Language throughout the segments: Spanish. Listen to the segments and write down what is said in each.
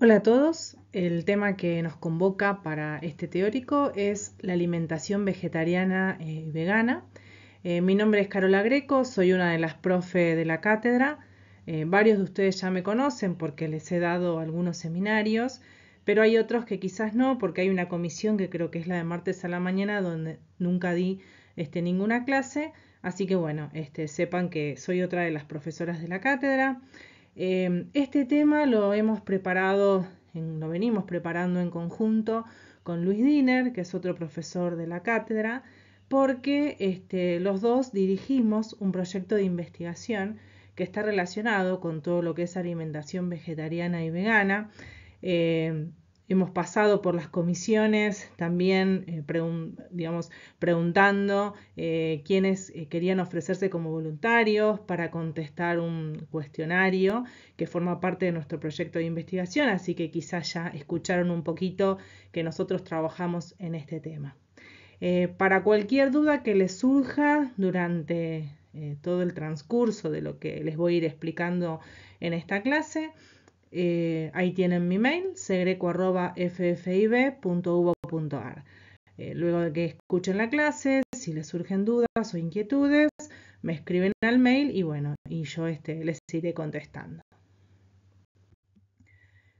Hola a todos, el tema que nos convoca para este teórico es la alimentación vegetariana eh, y vegana. Eh, mi nombre es Carola Greco, soy una de las profe de la cátedra. Eh, varios de ustedes ya me conocen porque les he dado algunos seminarios, pero hay otros que quizás no porque hay una comisión que creo que es la de martes a la mañana donde nunca di este, ninguna clase. Así que bueno, este, sepan que soy otra de las profesoras de la cátedra. Em, este tema lo hemos preparado, lo venimos preparando en conjunto con Luis Diner, que es otro profesor de la cátedra, porque este, los dos dirigimos un proyecto de investigación que está relacionado con todo lo que es alimentación vegetariana y vegana. Em, hemos pasado por las comisiones también, eh, digamos, preguntando eh, quiénes eh, querían ofrecerse como voluntarios para contestar un cuestionario que forma parte de nuestro proyecto de investigación, así que quizás ya escucharon un poquito que nosotros trabajamos en este tema. para cualquier duda que les surja durante todo el transcurso de lo que les voy a ir explicando en esta clase, eh, ahí tienen mi mail, segreco.ffib.ubo.ar. Eh, luego de que escuchen la clase, si les surgen dudas o inquietudes, me escriben al mail y bueno, y yo este, les iré contestando.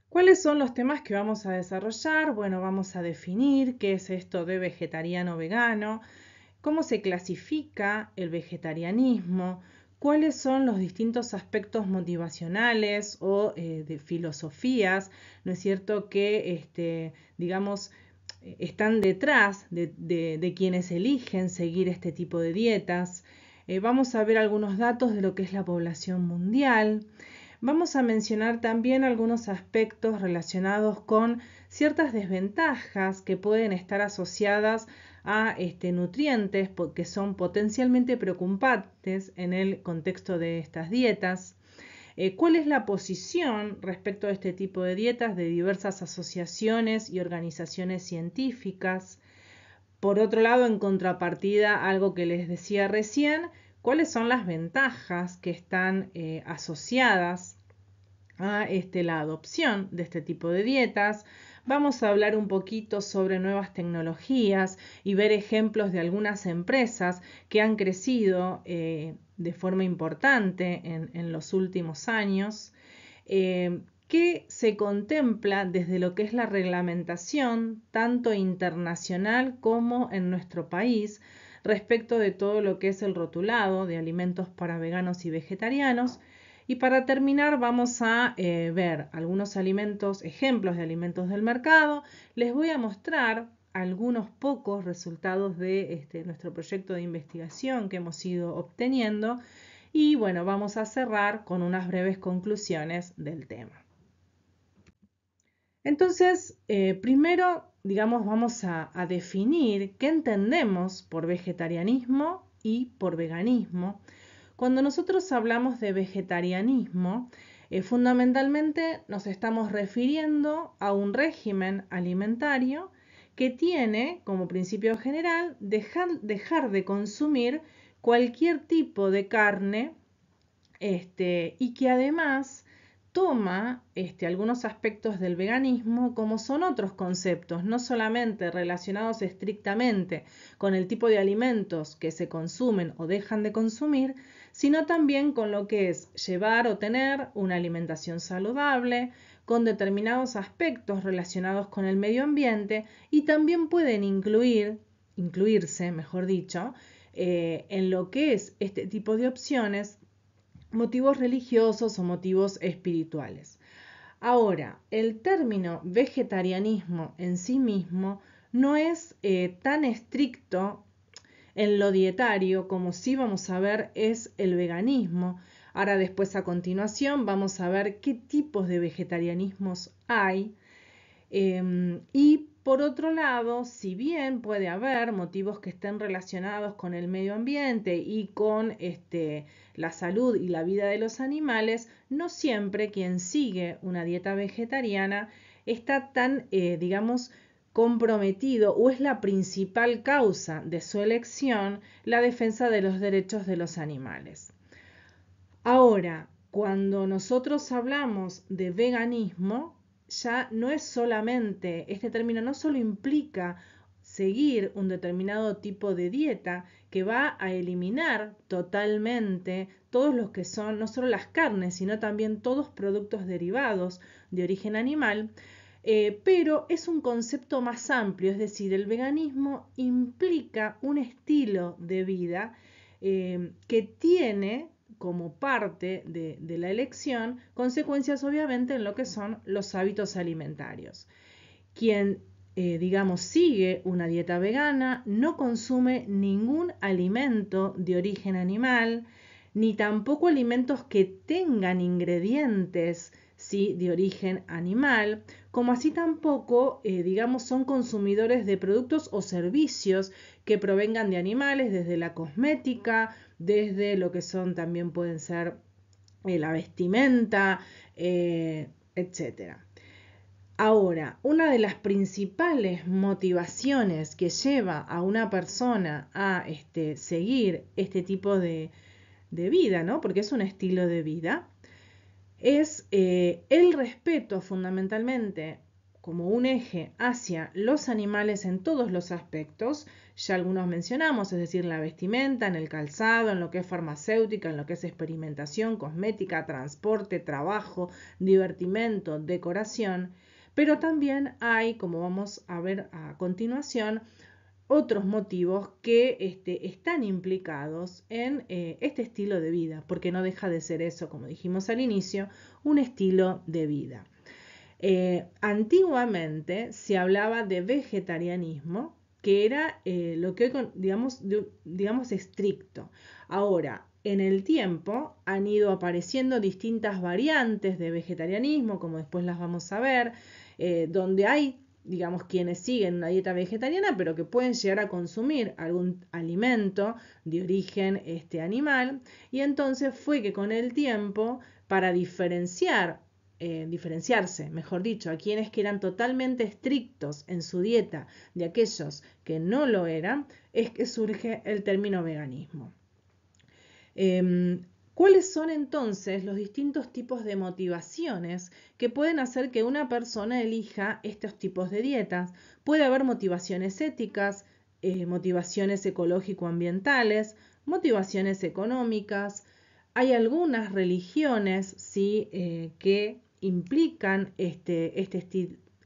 ¿Cuáles son los temas que vamos a desarrollar? Bueno, vamos a definir qué es esto de vegetariano vegano, cómo se clasifica el vegetarianismo, cuáles son los distintos aspectos motivacionales o eh, de filosofías, ¿no es cierto?, que, este, digamos, eh, están detrás de, quienes eligen seguir este tipo de dietas. Eh, vamos a ver algunos datos de lo que es la población mundial. Vamos a mencionar también algunos aspectos relacionados con ciertas desventajas que pueden estar asociadas a este, nutrientes que son potencialmente preocupantes en el contexto de estas dietas. Eh, ¿Cuál es la posición respecto a este tipo de dietas de diversas asociaciones y organizaciones científicas? Por otro lado, en contrapartida, algo que les decía recién, cuáles son las ventajas que están eh, asociadas a este, la adopción de este tipo de dietas, Vamos a hablar un poquito sobre nuevas tecnologías y ver ejemplos de algunas empresas que han crecido eh, de forma importante en, los últimos años. Eh, ¿Qué se contempla desde lo que es la reglamentación, tanto internacional como en nuestro país, respecto de todo lo que es el rotulado de alimentos para veganos y vegetarianos y para terminar vamos a eh, ver algunos alimentos, ejemplos de alimentos del mercado. Les voy a mostrar algunos pocos resultados de este, nuestro proyecto de investigación que hemos ido obteniendo. Y bueno, vamos a cerrar con unas breves conclusiones del tema. Entonces, eh, primero, digamos, vamos a definir qué entendemos por vegetarianismo y por veganismo. Cuando nosotros hablamos de vegetarianismo, eh, fundamentalmente nos estamos refiriendo a un régimen alimentario que tiene como principio general dejar, de consumir cualquier tipo de carne este, y que además toma este, algunos aspectos del veganismo como son otros conceptos, no solamente relacionados estrictamente con el tipo de alimentos que se consumen o dejan de consumir, sino también con lo que es llevar o tener una alimentación saludable, con determinados aspectos relacionados con el medio ambiente y también pueden incluir, incluirse, mejor dicho, eh, en lo que es este tipo de opciones motivos religiosos o motivos espirituales. Ahora, el término vegetarianismo en sí mismo no es eh, tan estricto en lo dietario, como sí vamos a ver, es el veganismo. Ahora después a continuación vamos a ver qué tipos de vegetarianismos hay. Em, y por otro lado, si bien puede haber motivos que estén relacionados con el medio ambiente y con este, la salud y la vida de los animales, no siempre quien sigue una dieta vegetariana está tan, eh, digamos, comprometido o es la principal causa de su elección la defensa de los derechos de los animales. Ahora, cuando nosotros hablamos de veganismo, ya no es solamente, este término no solo implica seguir un determinado tipo de dieta que va a eliminar totalmente todos los que son, no solo las carnes, sino también todos productos derivados de origen animal, eh, pero es un concepto más amplio, es decir, el veganismo implica un estilo de vida eh, que tiene como parte de, la elección consecuencias obviamente en lo que son los hábitos alimentarios. Quien, eh, digamos, sigue una dieta vegana no consume ningún alimento de origen animal, ni tampoco alimentos que tengan ingredientes ¿sí? de origen animal, como así tampoco, eh, digamos, son consumidores de productos o servicios que provengan de animales, desde la cosmética, desde lo que son también pueden ser eh, la vestimenta, eh, etcétera. etc. Ahora, una de las principales motivaciones que lleva a una persona a este, seguir este tipo de, de vida, ¿no? Porque es un estilo de vida, es eh, el respeto fundamentalmente como un eje hacia los animales en todos los aspectos, ya algunos mencionamos, es decir, la vestimenta, en el calzado, en lo que es farmacéutica, en lo que es experimentación, cosmética, transporte, trabajo, divertimento, decoración, pero también hay, como vamos a ver a continuación, otros motivos que este, están implicados en eh, este estilo de vida, porque no deja de ser eso, como dijimos al inicio, un estilo de vida. Eh, antiguamente se hablaba de vegetarianismo, que era eh, lo que hoy, digamos, digamos, estricto. Ahora, en el tiempo han ido apareciendo distintas variantes de vegetarianismo, como después las vamos a ver, donde hay digamos, quienes siguen una dieta vegetariana, pero que pueden llegar a consumir algún alimento de origen este, animal. Y entonces fue que con el tiempo, para diferenciar, eh, diferenciarse, mejor dicho, a quienes que eran totalmente estrictos en su dieta de aquellos que no lo eran, es que surge el término veganismo. Em, ¿Cuáles son entonces los distintos tipos de motivaciones que pueden hacer que una persona elija estos tipos de dietas? Puede haber motivaciones éticas, eh, motivaciones ecológico-ambientales, motivaciones económicas. Hay algunas religiones ¿sí? Eh, que implican este, este,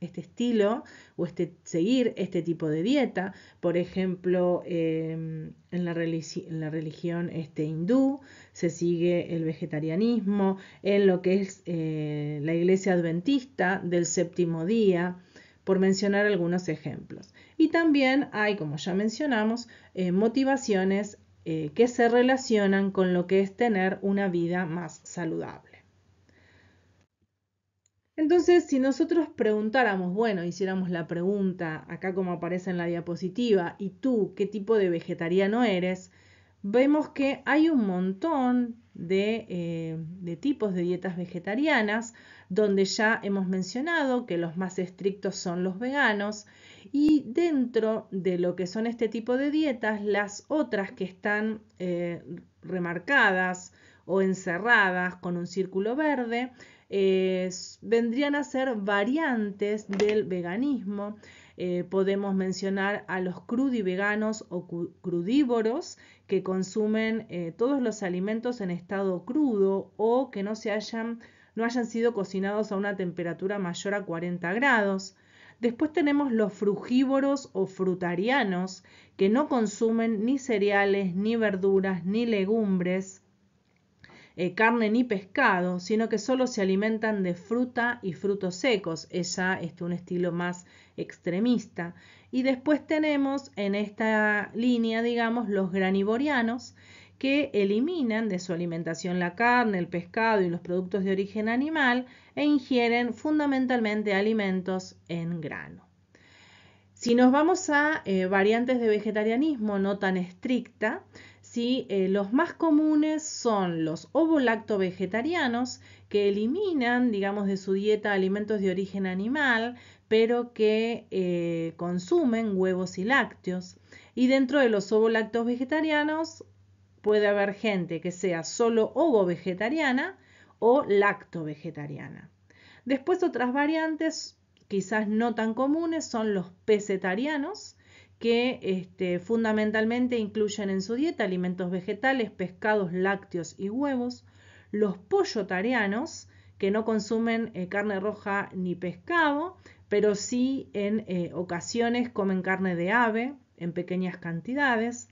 este estilo o este, seguir este tipo de dieta. Por ejemplo, em, en, la religión este, hindú se sigue el vegetarianismo, en lo que es eh, la iglesia adventista del séptimo día por mencionar algunos ejemplos. Y también hay, como ya mencionamos, eh, motivaciones eh, que se relacionan con lo que es tener una vida más saludable. Entonces, si nosotros preguntáramos, bueno, hiciéramos la pregunta acá como aparece en la diapositiva, ¿y tú qué tipo de vegetariano eres? Vemos que hay un montón eh, de, tipos de dietas vegetarianas, donde ya hemos mencionado que los más estrictos son los veganos, y dentro de lo que son este tipo de dietas, las otras que están eh, remarcadas o encerradas con un círculo verde, vendrían a ser variantes del veganismo. Eh, podemos mencionar a los crudiveganos o crudívoros que consumen eh, todos los alimentos en estado crudo o que no, se hayan, no hayan sido cocinados a una temperatura mayor a 40 grados. Después tenemos los frugívoros o frutarianos que no consumen ni cereales, ni verduras, ni legumbres. Eh, carne ni pescado, sino que solo se alimentan de fruta y frutos secos. Esa Es este, un estilo más extremista. Y después tenemos en esta línea, digamos, los granivorianos, que eliminan de su alimentación la carne, el pescado y los productos de origen animal e ingieren fundamentalmente alimentos en grano. Si nos vamos a eh, variantes de vegetarianismo no tan estricta, eh, los más comunes son los ovo-lacto vegetarianos que eliminan, digamos, de su dieta alimentos de origen animal, pero que eh, consumen huevos y lácteos. Y dentro de los ovo vegetarianos puede haber gente que sea solo ovo-vegetariana o lacto-vegetariana. Después otras variantes quizás no tan comunes son los pesetarianos, que este, fundamentalmente incluyen en su dieta alimentos vegetales, pescados, lácteos y huevos, los pollo-tarianos, que no consumen eh, carne roja ni pescado, pero sí en eh, ocasiones comen carne de ave en pequeñas cantidades,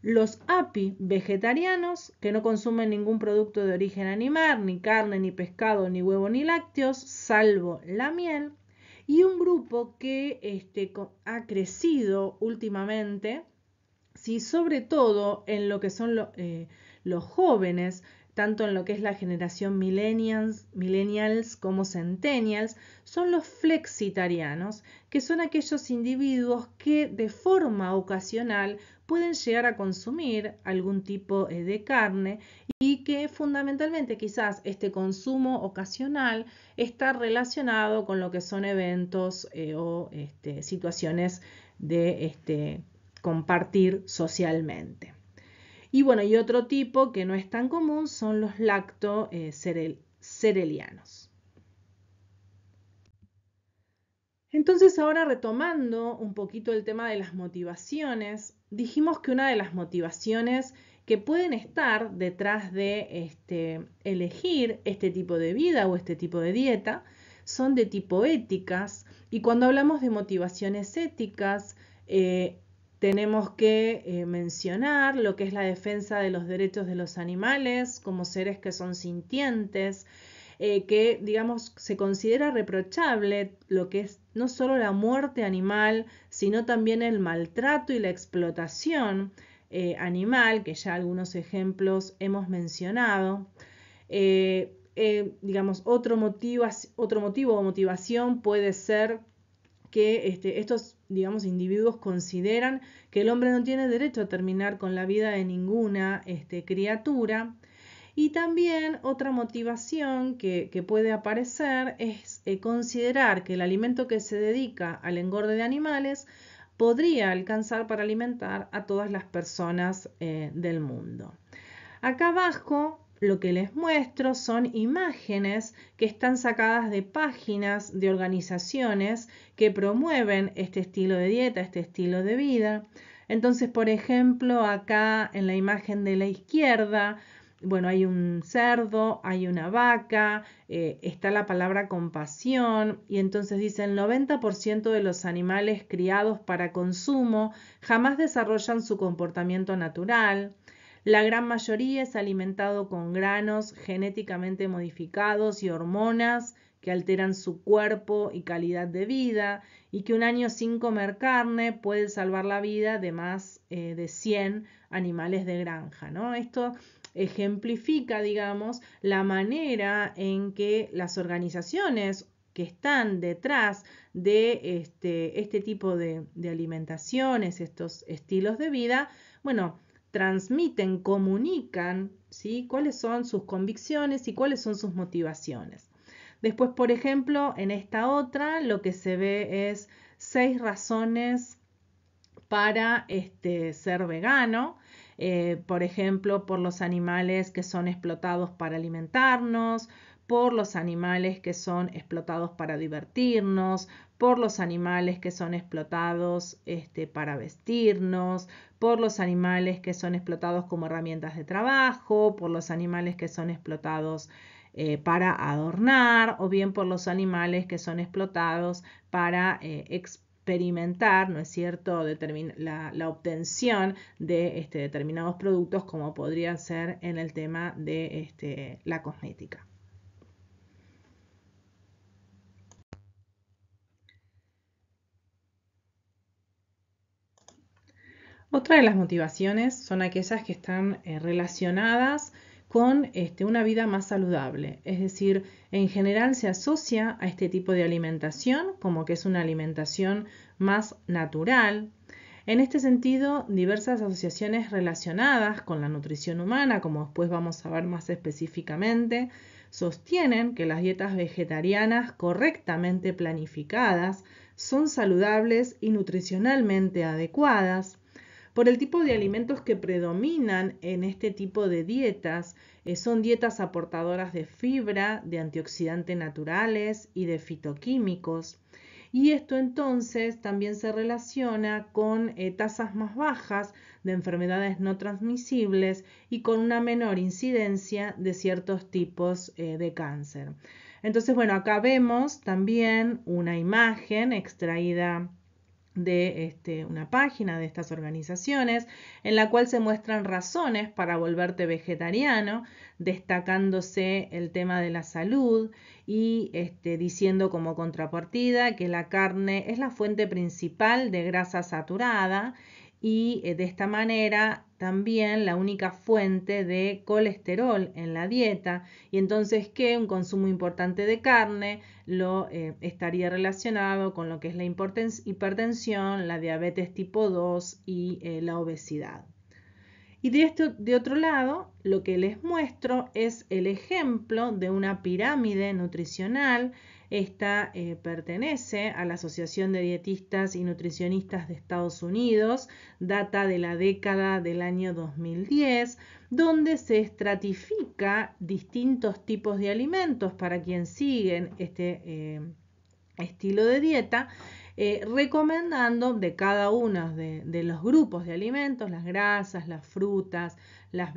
los api vegetarianos, que no consumen ningún producto de origen animal, ni carne, ni pescado, ni huevo, ni lácteos, salvo la miel, y un grupo que este, ha crecido últimamente, si sobre todo en lo que son eh, los jóvenes, tanto en lo que es la generación millennials, millennials como centennials, son los flexitarianos, que son aquellos individuos que de forma ocasional pueden llegar a consumir algún tipo eh, de carne y que fundamentalmente quizás este consumo ocasional está relacionado con lo que son eventos eh, o este, situaciones de este, compartir socialmente. Y bueno, y otro tipo que no es tan común son los lacto eh, Entonces ahora retomando un poquito el tema de las motivaciones, dijimos que una de las motivaciones que pueden estar detrás de este, elegir este tipo de vida o este tipo de dieta son de tipo éticas y cuando hablamos de motivaciones éticas eh, tenemos que eh, mencionar lo que es la defensa de los derechos de los animales como seres que son sintientes, eh, que, digamos, se considera reprochable lo que es no solo la muerte animal, sino también el maltrato y la explotación eh, animal, que ya algunos ejemplos hemos mencionado. Eh, digamos, otro motivo, otro motivo o motivación puede ser que este, estos, digamos, individuos consideran que el hombre no tiene derecho a terminar con la vida de ninguna este, criatura. Y también otra motivación que, puede aparecer es eh, considerar que el alimento que se dedica al engorde de animales podría alcanzar para alimentar a todas las personas eh, del mundo. Acá abajo lo que les muestro son imágenes que están sacadas de páginas de organizaciones que promueven este estilo de dieta, este estilo de vida. Entonces, por ejemplo, acá en la imagen de la izquierda bueno, hay un cerdo, hay una vaca, eh, está la palabra compasión, y entonces dice el 90% de los animales criados para consumo jamás desarrollan su comportamiento natural. La gran mayoría es alimentado con granos genéticamente modificados y hormonas que alteran su cuerpo y calidad de vida y que un año sin comer carne puede salvar la vida de más eh, de 100 animales de granja. ¿no? Esto ejemplifica, digamos, la manera en que las organizaciones que están detrás de este, este, tipo de, de alimentaciones, estos estilos de vida, bueno, transmiten, comunican, ¿sí? Cuáles son sus convicciones y cuáles son sus motivaciones. Después, por ejemplo, en esta otra, lo que se ve es seis razones para este, ser vegano. Eh, por ejemplo, por los animales que son explotados para alimentarnos, por los animales que son explotados para divertirnos, por los animales que son explotados este, para vestirnos, por los animales que son explotados como herramientas de trabajo, por los animales que son explotados eh, para adornar o bien por los animales que son explotados para eh, experimentar, ¿no es cierto?, la, la, obtención de este, determinados productos como podría ser en el tema de este, la cosmética. Otra de las motivaciones son aquellas que están eh, relacionadas con este, una vida más saludable. Es decir, en general se asocia a este tipo de alimentación como que es una alimentación más natural. En este sentido, diversas asociaciones relacionadas con la nutrición humana, como después vamos a ver más específicamente, sostienen que las dietas vegetarianas correctamente planificadas son saludables y nutricionalmente adecuadas por el tipo de alimentos que predominan en este tipo de dietas. Eh, son dietas aportadoras de fibra, de antioxidantes naturales y de fitoquímicos. Y esto entonces también se relaciona con eh, tasas más bajas de enfermedades no transmisibles y con una menor incidencia de ciertos tipos eh, de cáncer. Entonces, bueno, acá vemos también una imagen extraída de este, una página de estas organizaciones en la cual se muestran razones para volverte vegetariano, destacándose el tema de la salud y este, diciendo como contrapartida que la carne es la fuente principal de grasa saturada y eh, de esta manera también la única fuente de colesterol en la dieta y entonces que un consumo importante de carne lo eh, estaría relacionado con lo que es la hipertensión, la diabetes tipo 2 y eh, la obesidad. Y de, de otro lado, lo que les muestro es el ejemplo de una pirámide nutricional esta eh, pertenece a la Asociación de Dietistas y Nutricionistas de Estados Unidos, data de la década del año 2010, donde se estratifica distintos tipos de alimentos para quien siguen este eh, estilo de dieta. Eh, recomendando de cada uno de, los grupos de alimentos, las grasas, las frutas, los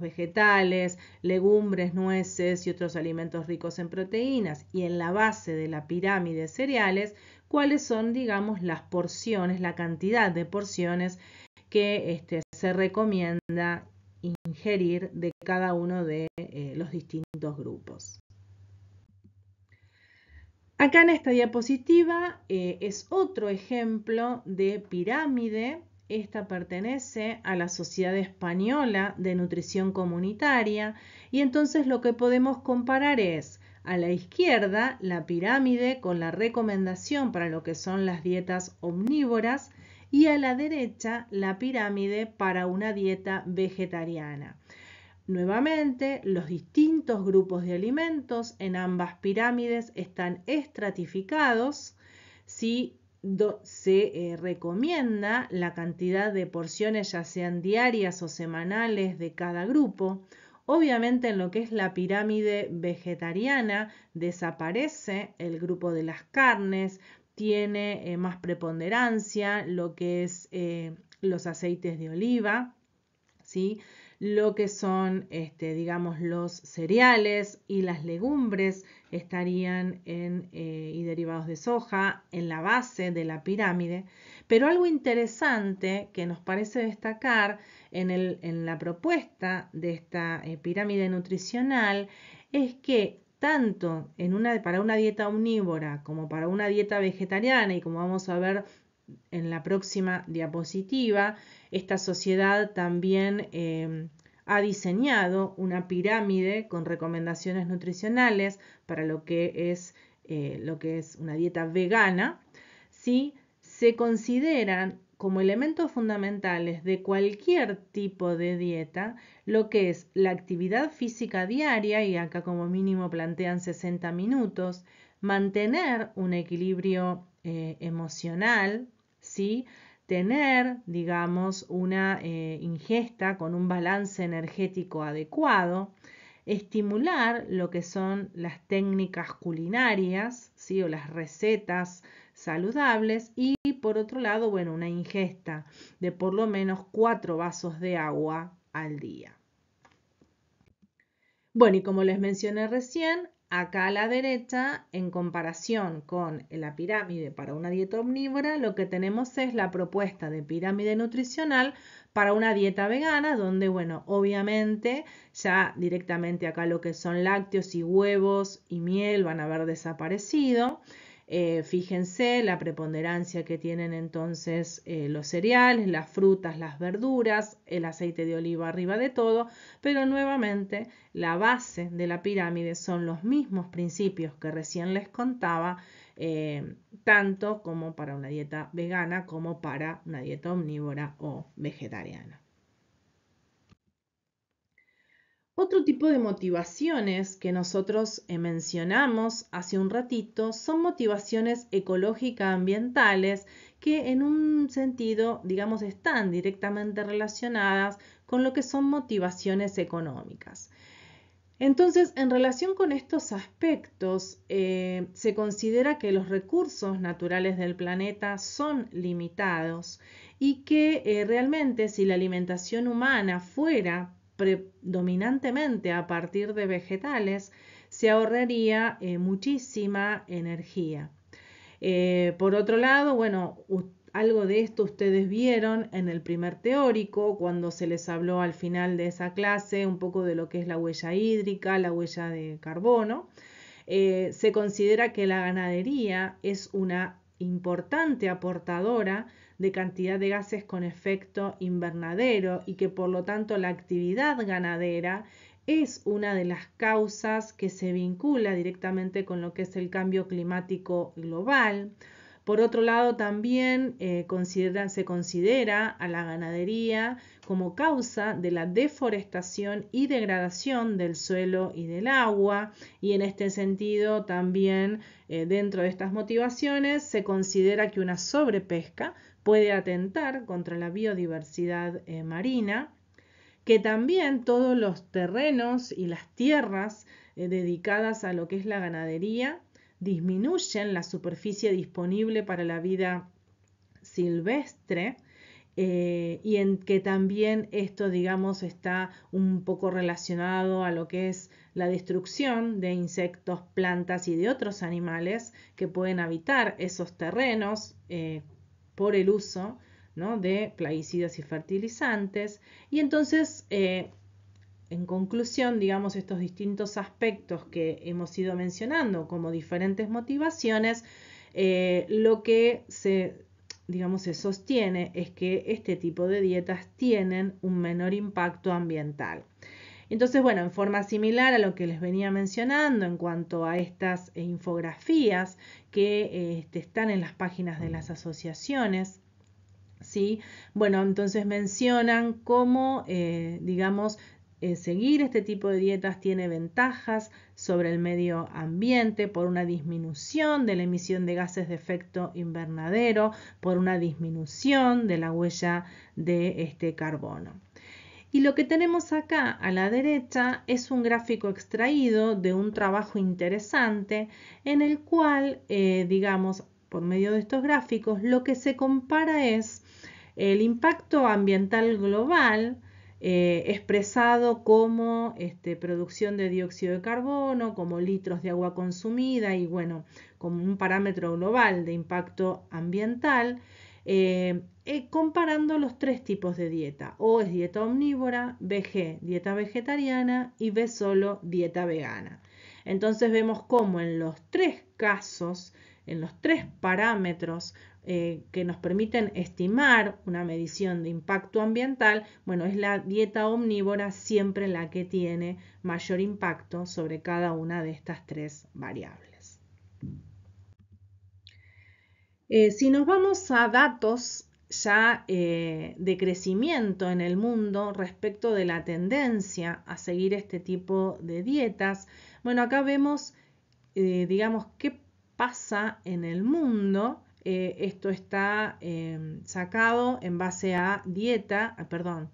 vegetales, legumbres, nueces y otros alimentos ricos en proteínas y en la base de la pirámide de cereales, cuáles son, digamos, las porciones, la cantidad de porciones que este, se recomienda ingerir de cada uno de eh, los distintos grupos. Acá en esta diapositiva eh, es otro ejemplo de pirámide esta pertenece a la Sociedad Española de Nutrición Comunitaria y entonces lo que podemos comparar es a la izquierda la pirámide con la recomendación para lo que son las dietas omnívoras y a la derecha la pirámide para una dieta vegetariana. Nuevamente, los distintos grupos de alimentos en ambas pirámides están estratificados. Si se eh, recomienda la cantidad de porciones, ya sean diarias o semanales, de cada grupo. Obviamente en lo que es la pirámide vegetariana desaparece el grupo de las carnes, tiene eh, más preponderancia lo que es eh, los aceites de oliva, lo que son, este, digamos, los cereales y las legumbres, estarían en, eh, y derivados de soja en la base de la pirámide. Pero algo interesante que nos parece destacar en, el, en la propuesta de esta eh, pirámide nutricional es que tanto en una, para una dieta omnívora como para una dieta vegetariana y como vamos a ver en la próxima diapositiva, esta sociedad también eh, ha diseñado una pirámide con recomendaciones nutricionales para lo que es, eh, lo que es una dieta vegana, ¿sí? se consideran como elementos fundamentales de cualquier tipo de dieta lo que es la actividad física diaria, y acá como mínimo plantean 60 minutos, mantener un equilibrio eh, emocional, ¿sí? tener, digamos, una eh, ingesta con un balance energético adecuado, estimular lo que son las técnicas culinarias, ¿sí? o las recetas saludables y por otro lado, bueno, una ingesta de por lo menos cuatro vasos de agua al día. Bueno, y como les mencioné recién, acá a la derecha, en comparación con la pirámide para una dieta omnívora, lo que tenemos es la propuesta de pirámide nutricional para una dieta vegana, donde, bueno, obviamente ya directamente acá lo que son lácteos y huevos y miel van a haber desaparecido. Eh, fíjense la preponderancia que tienen entonces eh, los cereales, las frutas, las verduras, el aceite de oliva arriba de todo, pero nuevamente la base de la pirámide son los mismos principios que recién les contaba, eh, tanto como para una dieta vegana como para una dieta omnívora o vegetariana. Otro tipo de motivaciones que nosotros eh, mencionamos hace un ratito son motivaciones ecológicas ambientales que en un sentido, digamos, están directamente relacionadas con lo que son motivaciones económicas. Entonces, en relación con estos aspectos, eh, se considera que los recursos naturales del planeta son limitados y que eh, realmente si la alimentación humana fuera predominantemente a partir de vegetales, se ahorraría eh, muchísima energía. Eh, por otro lado, bueno, algo de esto ustedes vieron en el primer teórico, cuando se les habló al final de esa clase un poco de lo que es la huella hídrica, la huella de carbono. Eh, se considera que la ganadería es una importante aportadora de cantidad de gases con efecto invernadero y que por lo tanto la actividad ganadera es una de las causas que se vincula directamente con lo que es el cambio climático global. Por otro lado, también eh, se considera a la ganadería como causa de la deforestación y degradación del suelo y del agua. Y en este sentido, también eh, dentro de estas motivaciones, se considera que una sobrepesca puede atentar contra la biodiversidad eh, marina, que también todos los terrenos y las tierras eh, dedicadas a lo que es la ganadería disminuyen la superficie disponible para la vida silvestre eh, y en que también esto, digamos, está un poco relacionado a lo que es la destrucción de insectos, plantas y de otros animales que pueden habitar esos terrenos por el uso ¿no? de plaguicidas y fertilizantes. Y entonces, eh, en conclusión, digamos, estos distintos aspectos que hemos ido mencionando como diferentes motivaciones, eh, lo que se, digamos, se sostiene es que este tipo de dietas tienen un menor impacto ambiental. Entonces, bueno, en forma similar a lo que les venía mencionando en cuanto a estas infografías que este, están en las páginas de las asociaciones, ¿sí? Bueno, entonces mencionan cómo, eh, digamos, eh, seguir este tipo de dietas tiene ventajas sobre el medio ambiente por una disminución de la emisión de gases de efecto invernadero, por una disminución de la huella de este carbono. Y lo que tenemos acá a la derecha es un gráfico extraído de un trabajo interesante en el cual, eh, digamos, por medio de estos gráficos, lo que se compara es el impacto ambiental global eh, expresado como este, producción de dióxido de carbono, como litros de agua consumida y bueno, como un parámetro global de impacto ambiental. Eh, eh, comparando los tres tipos de dieta. O es dieta omnívora, BG, dieta vegetariana y B solo, dieta vegana. Entonces vemos cómo en los tres casos, en los tres parámetros eh, que nos permiten estimar una medición de impacto ambiental, bueno, es la dieta omnívora siempre la que tiene mayor impacto sobre cada una de estas tres variables. Eh, si nos vamos a datos ya eh, de crecimiento en el mundo respecto de la tendencia a seguir este tipo de dietas. Bueno, acá vemos, eh, digamos, qué pasa en el mundo. Eh, esto está em, sacado en base a dieta, ah, perdón,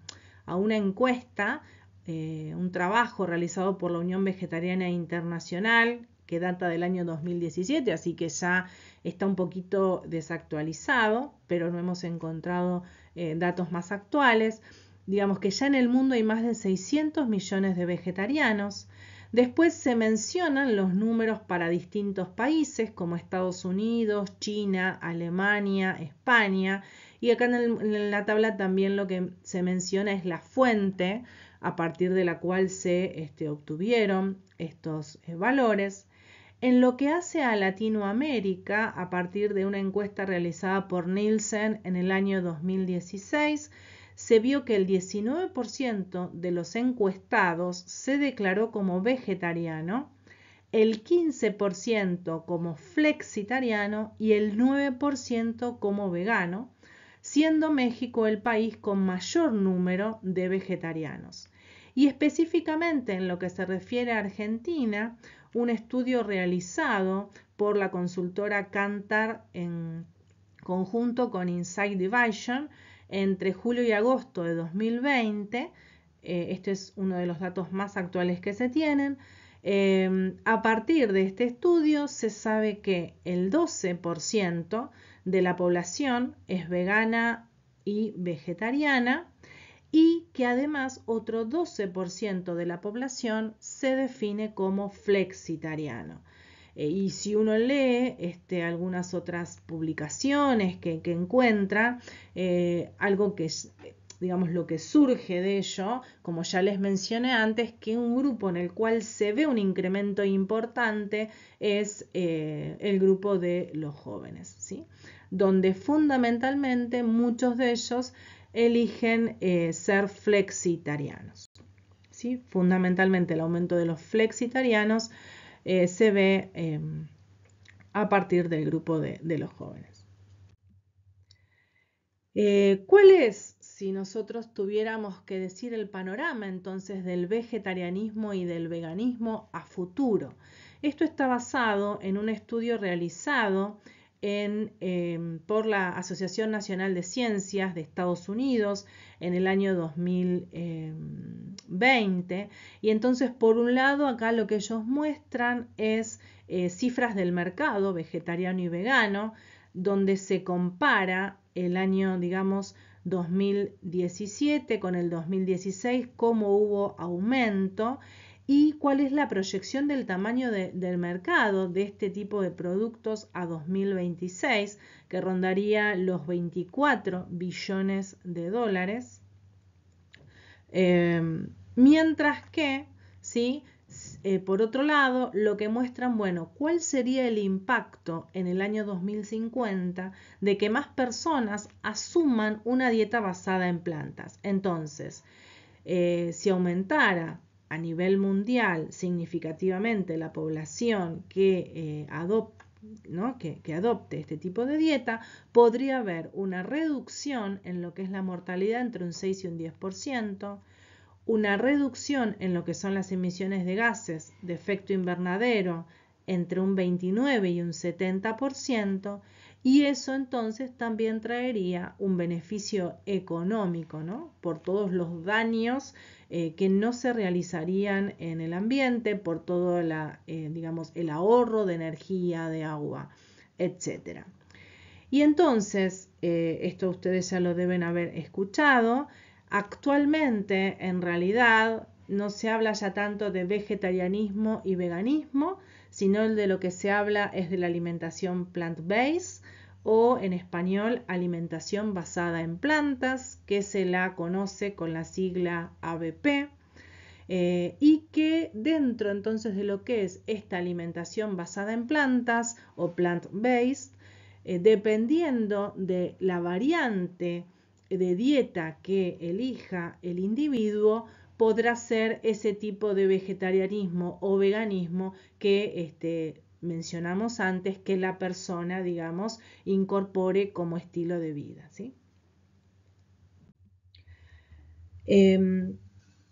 a una encuesta, un trabajo realizado por la Unión Vegetariana Internacional que data del año 2017, así que ya está un poquito desactualizado, pero no hemos encontrado eh, datos más actuales. Digamos que ya en el mundo hay más de 600 millones de vegetarianos. Después se mencionan los números para distintos países como Estados Unidos, China, Alemania, España. Y acá en, la tabla también lo que se menciona es la fuente a partir de la cual se este, obtuvieron estos eh, valores. En lo que hace a Latinoamérica, a partir de una encuesta realizada por Nielsen en el año 2016, se vio que el 19% de los encuestados se declaró como vegetariano, el 15% como flexitariano y el 9% como vegano, siendo México el país con mayor número de vegetarianos y específicamente en lo que se refiere a Argentina, un estudio realizado por la consultora Cantar en conjunto con Insight Division entre julio y agosto de 2020, eh, este es uno de los datos más actuales que se tienen, eh, a partir de este estudio se sabe que el 12% de la población es vegana y vegetariana, y que además otro 12% de la población se define como flexitariano. Eh, y si uno lee este, algunas otras publicaciones que, encuentra, eh, algo que es, digamos, lo que surge de ello, como ya les mencioné antes, que un grupo en el cual se ve un incremento importante es eh, el grupo de los jóvenes, ¿sí? donde fundamentalmente muchos de ellos eligen eh, ser flexitarianos. ¿sí? Fundamentalmente el aumento de los flexitarianos eh, se ve em, a partir del grupo de, de los jóvenes. Eh, ¿Cuál es, si nosotros tuviéramos que decir el panorama entonces del vegetarianismo y del veganismo a futuro? Esto está basado en un estudio realizado Em, por la Asociación Nacional de Ciencias de Estados Unidos en el año 2020. Em, y entonces, por un lado, acá lo que ellos muestran es eh, cifras del mercado vegetariano y vegano, donde se compara el año, digamos, 2017 con el 2016, cómo hubo aumento y cuál es la proyección del tamaño del mercado de este tipo de productos a 2026, que rondaría los 24 billones de dólares. Em, mientras que, ¿sí? Eh, por otro lado, lo que muestran, bueno, cuál sería el impacto en el año 2050 de que más personas asuman una dieta basada en plantas. Entonces, eh, si aumentara a nivel mundial significativamente la población que, eh, adopte, adopte este tipo de dieta, podría haber una reducción en lo que es la mortalidad entre un 6 y un 10%, una reducción en lo que son las emisiones de gases de efecto invernadero entre un 29 y un 70%, y eso entonces también traería un beneficio económico, ¿no? Por todos los daños eh, que no se realizarían en el ambiente, por todo la, eh, digamos, el ahorro de energía, de agua, etc. Y entonces, eh, esto ustedes ya lo deben haber escuchado, actualmente en realidad no se habla ya tanto de vegetarianismo y veganismo, sino el de lo que se habla es de la alimentación plant-based o en español alimentación basada en plantas, que se la conoce con la sigla ABP, eh, y que dentro entonces de lo que es esta alimentación basada en plantas o plant-based, eh, dependiendo de la variante de dieta que elija el individuo, podrá ser ese tipo de vegetarianismo o veganismo que este, mencionamos antes que la persona, digamos, incorpore como estilo de vida. ¿sí? Em,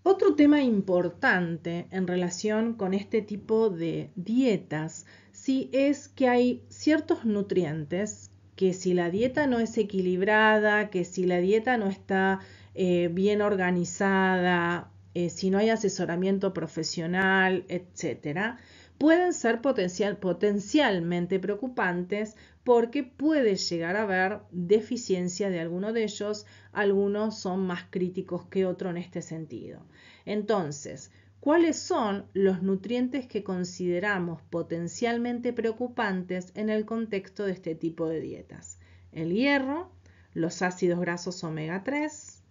otro tema importante en relación con este tipo de dietas, sí, es que hay ciertos nutrientes que si la dieta no es equilibrada, que si la dieta no está eh, bien organizada, eh, si no hay asesoramiento profesional, etcétera, pueden ser potencial, potencialmente preocupantes porque puede llegar a haber deficiencia de alguno de ellos, algunos son más críticos que otros en este sentido. Entonces, ¿cuáles son los nutrientes que consideramos potencialmente preocupantes en el contexto de este tipo de dietas? El hierro, los ácidos grasos omega 3,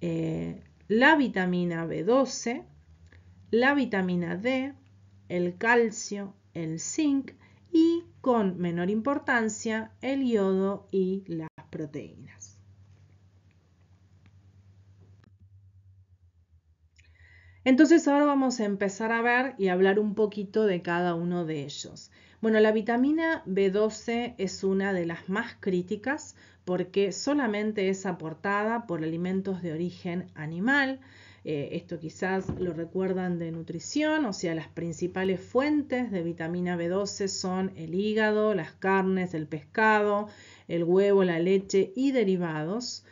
eh, la vitamina B12, la vitamina D, el calcio, el zinc y, con menor importancia, el yodo y las proteínas. Entonces ahora vamos a empezar a ver y hablar un poquito de cada uno de ellos. Bueno, la vitamina B12 es una de las más críticas porque solamente es aportada por alimentos de origen animal. Eh, esto quizás lo recuerdan de nutrición, o sea, las principales fuentes de vitamina B12 son el hígado, las carnes, el pescado, el huevo, la leche y derivados.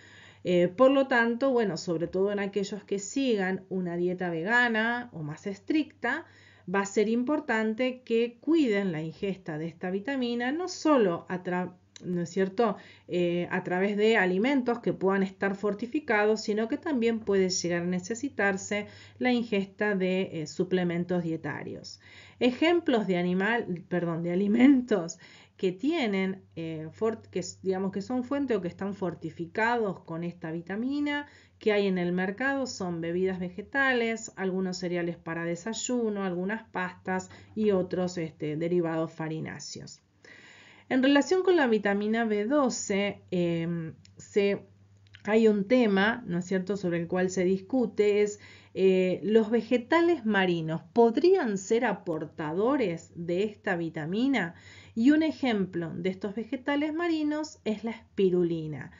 Eh, por lo tanto, bueno, sobre todo en aquellos que sigan una dieta vegana o más estricta, va a ser importante que cuiden la ingesta de esta vitamina, no solo a, través ¿no es cierto?, eh, a través de alimentos que puedan estar fortificados, sino que también puede llegar a necesitarse la ingesta de eh, suplementos dietarios. Ejemplos de de alimentos que tienen, eh, que, digamos que son fuente o que están fortificados con esta vitamina que hay en el mercado, son bebidas vegetales, algunos cereales para desayuno, algunas pastas y otros este, derivados farináceos. En relación con la vitamina B12, em, hay un tema, ¿no es cierto?, sobre el cual se discute, es eh, los vegetales marinos podrían ser aportadores de esta vitamina. Y un ejemplo de estos vegetales marinos es la espirulina.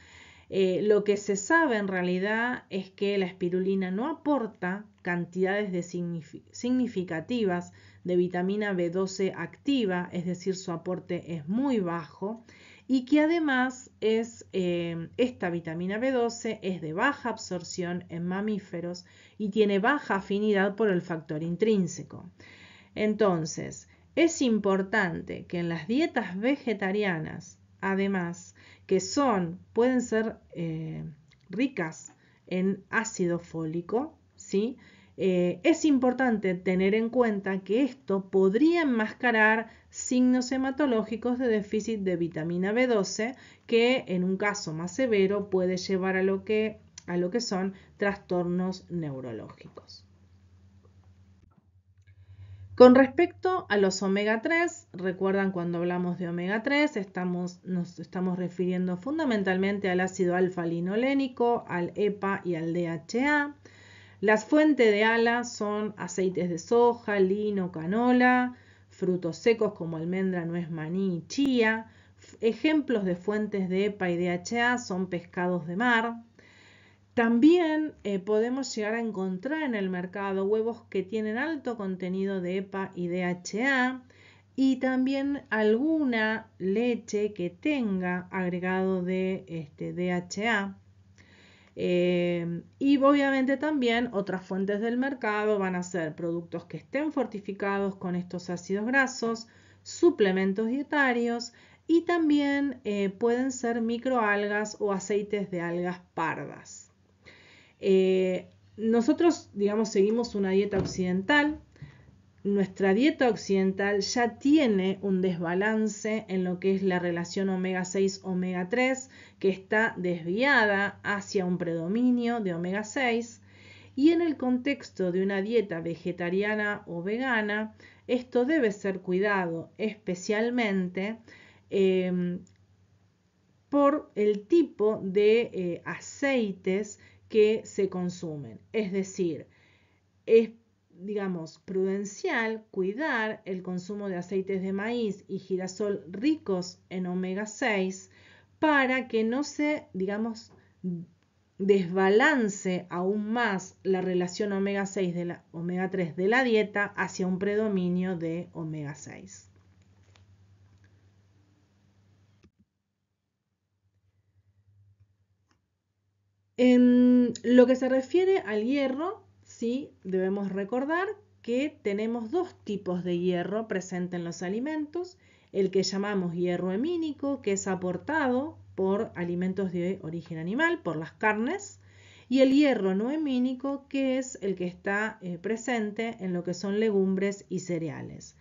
Eh, lo que se sabe en realidad es que la espirulina no aporta cantidades de significativas de vitamina B12 activa, es decir, su aporte es muy bajo y que además es, em, esta vitamina B12 es de baja absorción en mamíferos y tiene baja afinidad por el factor intrínseco. Entonces, es importante que en las dietas vegetarianas, además, que son, pueden ser eh, ricas en ácido fólico, ¿sí? Eh, es importante tener en cuenta que esto podría enmascarar signos hematológicos de déficit de vitamina B12 que en un caso más severo puede llevar a lo que, a lo que son trastornos neurológicos. Con respecto a los omega 3, recuerdan cuando hablamos de omega 3, estamos, nos estamos refiriendo fundamentalmente al ácido alfa-linolénico, al EPA y al DHA. Las fuentes de ala son aceites de soja, lino, canola, frutos secos como almendra, nuez, maní y chía. Ejemplos de fuentes de EPA y DHA son pescados de mar. También eh, podemos llegar a encontrar en el mercado huevos que tienen alto contenido de EPA y DHA y también alguna leche que tenga agregado de este, DHA. Em, y obviamente también otras fuentes del mercado van a ser productos que estén fortificados con estos ácidos grasos, suplementos dietarios y también eh, pueden ser microalgas o aceites de algas pardas. Eh, nosotros, digamos, seguimos una dieta occidental nuestra dieta occidental ya tiene un desbalance en lo que es la relación omega 6-omega 3, que está desviada hacia un predominio de omega 6, y en el contexto de una dieta vegetariana o vegana, esto debe ser cuidado especialmente em, por el tipo de eh, aceites que se consumen. Es decir, es digamos, prudencial cuidar el consumo de aceites de maíz y girasol ricos en omega 6 para que no se, digamos, desbalance aún más la relación omega 6 de la omega 3 de la dieta hacia un predominio de omega 6. En lo que se refiere al hierro, ¿sí? debemos recordar que tenemos dos tipos de hierro presente en los alimentos, el que llamamos hierro hemínico, que es aportado por alimentos de origen animal, por las carnes, y el hierro no hemínico, que es el que está eh, presente en lo que son legumbres y cereales.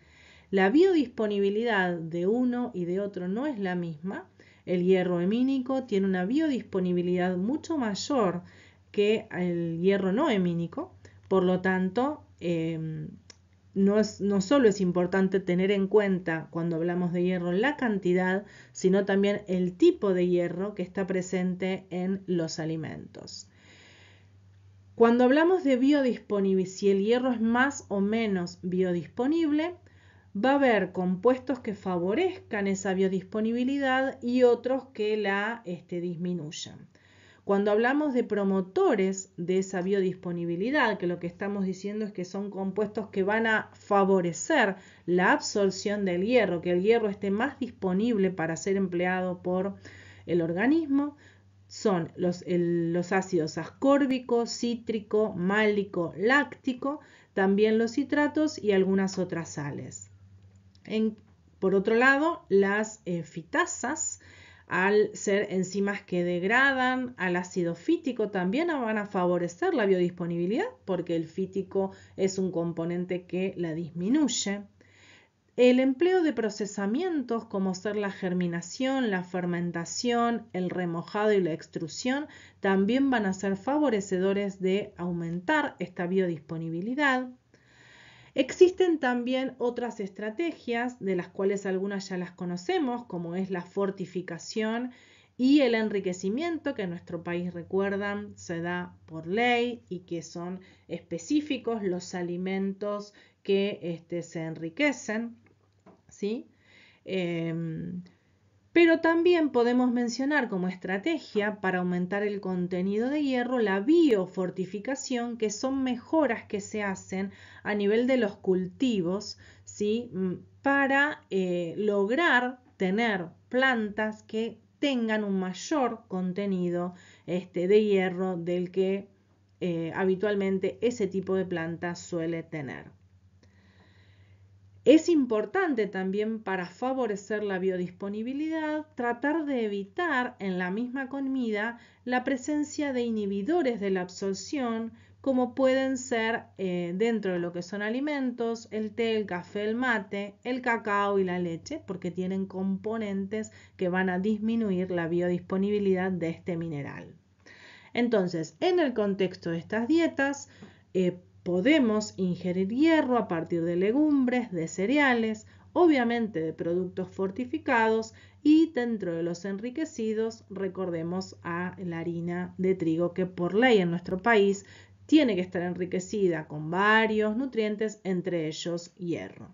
La biodisponibilidad de uno y de otro no es la misma. El hierro hemínico tiene una biodisponibilidad mucho mayor que el hierro no hemínico. Por lo tanto, em, no, solo es importante tener en cuenta cuando hablamos de hierro la cantidad, sino también el tipo de hierro que está presente en los alimentos. Cuando hablamos de biodisponibilidad, si el hierro es más o menos biodisponible, va a haber compuestos que favorezcan esa biodisponibilidad y otros que la este, disminuyan. Cuando hablamos de promotores de esa biodisponibilidad, que lo que estamos diciendo es que son compuestos que van a favorecer la absorción del hierro, que el hierro esté más disponible para ser empleado por el organismo, son los, ácidos ascórbico, cítrico, málico, láctico, también los citratos y algunas otras sales. por otro lado, las eh, fitasas, al ser enzimas que degradan al ácido fítico, también van a favorecer la biodisponibilidad porque el fítico es un componente que la disminuye. El empleo de procesamientos como ser la germinación, la fermentación, el remojado y la extrusión también van a ser favorecedores de aumentar esta biodisponibilidad. Existen también otras estrategias, de las cuales algunas ya las conocemos, como es la fortificación y el enriquecimiento que en nuestro país recuerdan se da por ley y que son específicos los alimentos que este, se enriquecen. ¿sí? Em, pero también podemos mencionar como estrategia para aumentar el contenido de hierro la biofortificación, que son mejoras que se hacen a nivel de los cultivos, mm, para eh, lograr tener plantas que tengan un mayor contenido este, de hierro del que eh, habitualmente ese tipo de planta suele tener. Es importante también para favorecer la biodisponibilidad tratar de evitar en la misma comida la presencia de inhibidores de la absorción como pueden ser eh, dentro de lo que son alimentos, el té, el café, el mate, el cacao y la leche, porque tienen componentes que van a disminuir la biodisponibilidad de este mineral. Entonces, en el contexto de estas dietas, eh, Podemos ingerir hierro a partir de legumbres, de cereales, obviamente de productos fortificados y dentro de los enriquecidos recordemos a la harina de trigo que por ley en nuestro país tiene que estar enriquecida con varios nutrientes, entre ellos hierro.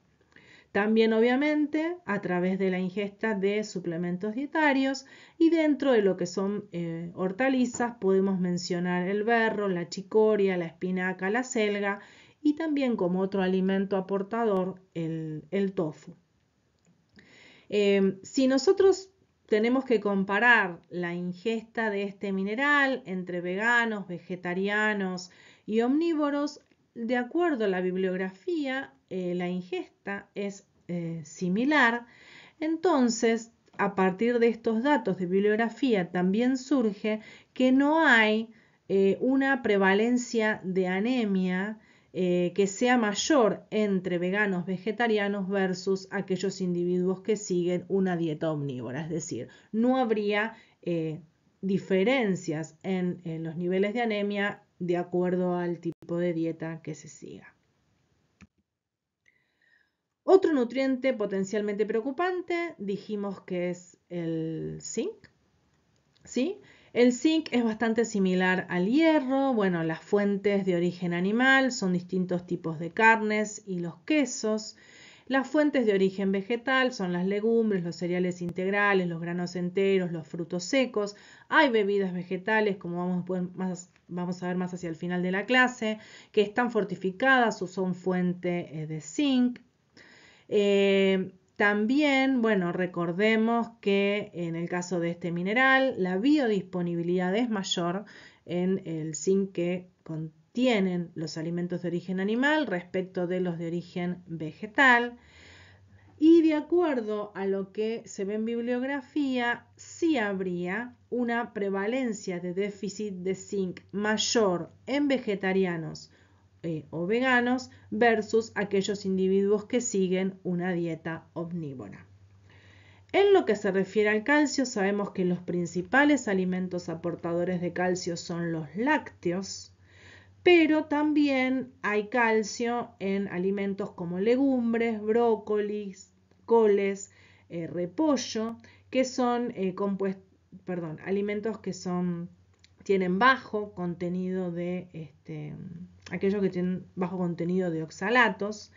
También obviamente a través de la ingesta de suplementos dietarios y dentro de lo que son eh, hortalizas podemos mencionar el berro, la chicoria, la espinaca, la selga y también como otro alimento aportador el, tofu. Em, si nosotros tenemos que comparar la ingesta de este mineral entre veganos, vegetarianos y omnívoros, de acuerdo a la bibliografía, eh, la ingesta es eh, similar. Entonces, a partir de estos datos de bibliografía también surge que no hay eh, una prevalencia de anemia que sea mayor entre veganos vegetarianos versus aquellos individuos que siguen una dieta omnívora. Es decir, no habría diferencias en, en los niveles de anemia de acuerdo al tipo de dieta que se siga. Otro nutriente potencialmente preocupante dijimos que es el zinc. El zinc es bastante similar al hierro. Bueno, las fuentes de origen animal son distintos tipos de carnes y los quesos. Las fuentes de origen vegetal son las legumbres, los cereales integrales, los granos enteros, los frutos secos. Hay bebidas vegetales, como vamos, más, vamos a ver más hacia el final de la clase, que están fortificadas o son fuente eh, de zinc. Eh, también, bueno, recordemos que en el caso de este mineral, la biodisponibilidad es mayor en el zinc que contiene tienen los alimentos de origen animal respecto de los de origen vegetal. Y de acuerdo a lo que se ve en bibliografía, sí habría una prevalencia de déficit de zinc mayor en vegetarianos eh, o veganos versus aquellos individuos que siguen una dieta omnívora. En lo que se refiere al calcio, sabemos que los principales alimentos aportadores de calcio son los lácteos, pero también hay calcio en alimentos como legumbres, brócolis, coles, eh, repollo, que son eh, alimentos que son, tienen bajo contenido de, este, aquellos que tienen bajo contenido de oxalatos,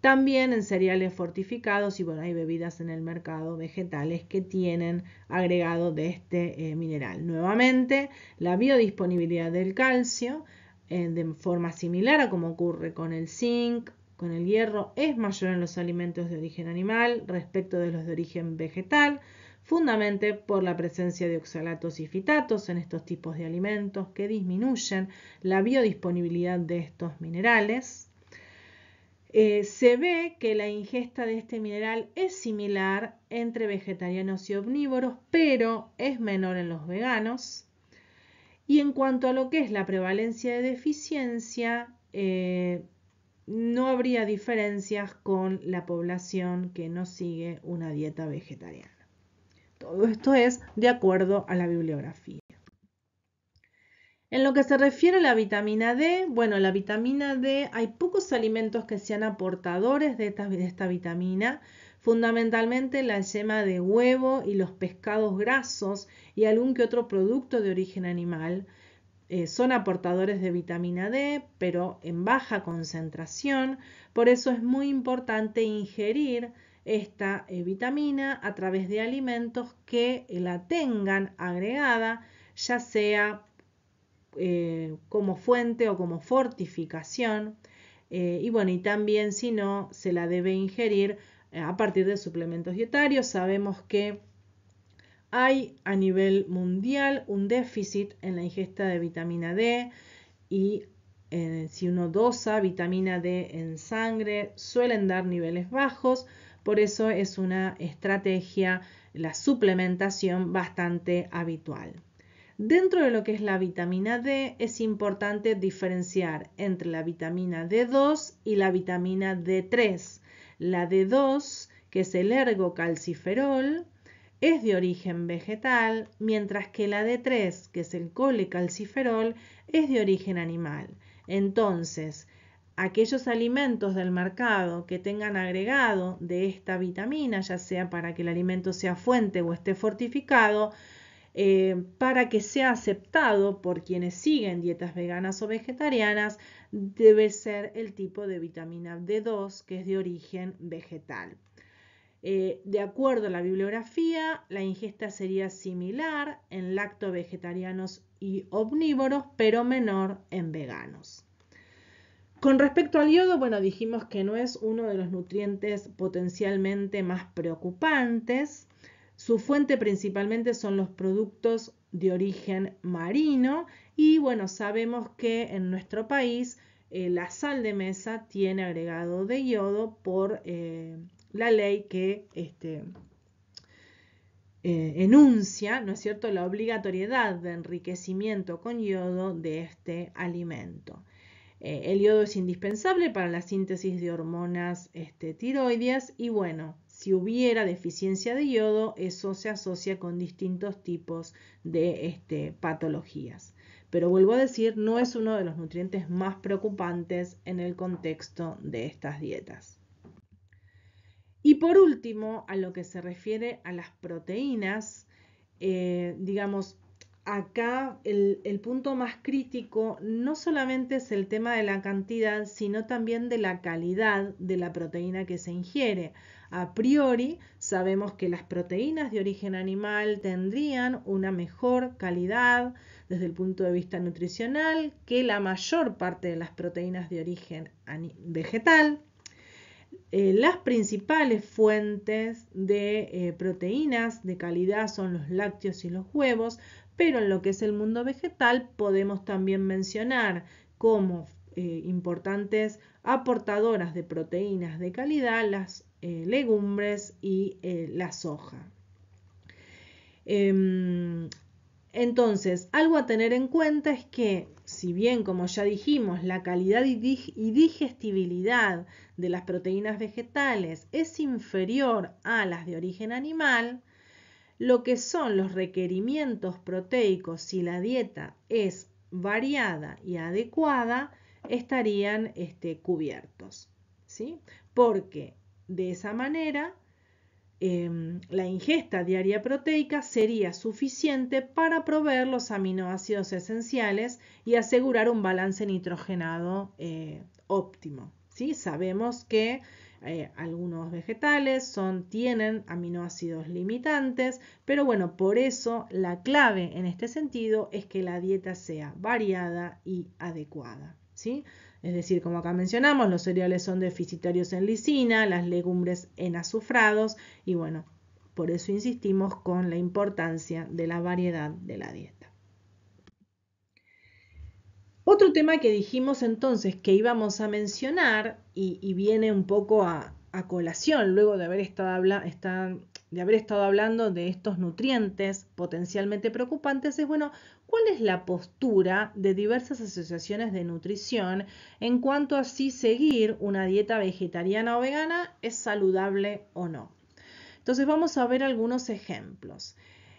también en cereales fortificados y bueno, hay bebidas en el mercado vegetales que tienen agregado de este eh, mineral. Nuevamente, la biodisponibilidad del calcio eh, de forma similar a como ocurre con el zinc, con el hierro, es mayor en los alimentos de origen animal respecto de los de origen vegetal, fundamente por la presencia de oxalatos y fitatos en estos tipos de alimentos que disminuyen la biodisponibilidad de estos minerales. Eh, se ve que la ingesta de este mineral es similar entre vegetarianos y omnívoros, pero es menor en los veganos. Y en cuanto a lo que es la prevalencia de deficiencia, eh, no habría diferencias con la población que no sigue una dieta vegetariana. Todo esto es de acuerdo a la bibliografía. En lo que se refiere a la vitamina D, bueno, la vitamina D, hay pocos alimentos que sean aportadores de de esta vitamina, fundamentalmente la yema de huevo y los pescados grasos y algún que otro producto de origen animal. Eh, son aportadores de vitamina D, pero en baja concentración, por eso es muy importante ingerir esta eh, vitamina a través de alimentos que eh, la tengan agregada, ya sea como fuente o como fortificación. y bueno, y también si no, se la debe ingerir eh, a partir de suplementos dietarios. Sabemos que hay a nivel mundial un déficit en la ingesta de vitamina D y eh, si uno dosa vitamina D en sangre suelen dar niveles bajos, por eso es una estrategia la suplementación bastante habitual. Dentro de lo que es la vitamina D es importante diferenciar entre la vitamina D2 y la vitamina D3. La D2, que es el ergocalciferol, es de origen vegetal, mientras que la D3, que es el colecalciferol, es de origen animal. Entonces, aquellos alimentos del mercado que tengan agregado de esta vitamina, ya sea para que el alimento sea fuente o esté fortificado, eh, para que sea aceptado por quienes siguen dietas veganas o vegetarianas, debe ser el tipo de vitamina D2 que es de origen vegetal. Eh, de acuerdo a la bibliografía, la ingesta sería similar en lacto-vegetarianos y omnívoros, pero menor en veganos. Con respecto al yodo, bueno, dijimos que no es uno de los nutrientes potencialmente más preocupantes. Su fuente principalmente son los productos de origen marino y bueno, sabemos que en nuestro país eh, la sal de mesa tiene agregado de yodo por eh, la ley que este, eh, enuncia, ¿no es cierto?, la obligatoriedad de enriquecimiento con yodo de este alimento. el yodo es indispensable para la síntesis de hormonas este, y bueno, si hubiera deficiencia de yodo, eso se asocia con distintos tipos de este, patologías pero vuelvo a decir, no es uno de los nutrientes más preocupantes en el contexto de estas dietas. Y por último, a lo que se refiere a las proteínas, eh, digamos, acá el, el, punto más crítico no solamente es el tema de la cantidad, sino también de la calidad de la proteína que se ingiere. A priori sabemos que las proteínas de origen animal tendrían una mejor calidad, desde el punto de vista nutricional que la mayor parte de las proteínas de origen vegetal. Eh, las principales fuentes de eh, proteínas de calidad son los lácteos y los huevos, pero en lo que es el mundo vegetal podemos también mencionar como eh, importantes aportadoras de proteínas de calidad las legumbres y la soja. Em, entonces, algo a tener en cuenta es que, si bien, como ya dijimos, la calidad y, digestibilidad de las proteínas vegetales es inferior a las de origen animal, lo que son los requerimientos proteicos si la dieta es variada y adecuada, estarían este, cubiertos. ¿sí? Porque de esa manera Em, la ingesta diaria proteica sería suficiente para proveer los aminoácidos esenciales y asegurar un balance nitrogenado eh, óptimo. ¿sí? Sabemos que eh, algunos vegetales son, tienen aminoácidos limitantes, pero bueno, por eso la clave en este sentido es que la dieta sea variada y adecuada. ¿sí? Es decir, como acá mencionamos, los cereales son deficitarios en lisina, las legumbres en azufrados y bueno, por eso insistimos con la importancia de la variedad de la dieta. Otro tema que dijimos entonces que íbamos a mencionar y, viene un poco a, colación luego de haber, habla, de haber estado hablando de estos nutrientes potencialmente preocupantes es, bueno, cuál es la postura de diversas asociaciones de nutrición en cuanto a si seguir una dieta vegetariana o vegana es saludable o no. Entonces vamos a ver algunos ejemplos.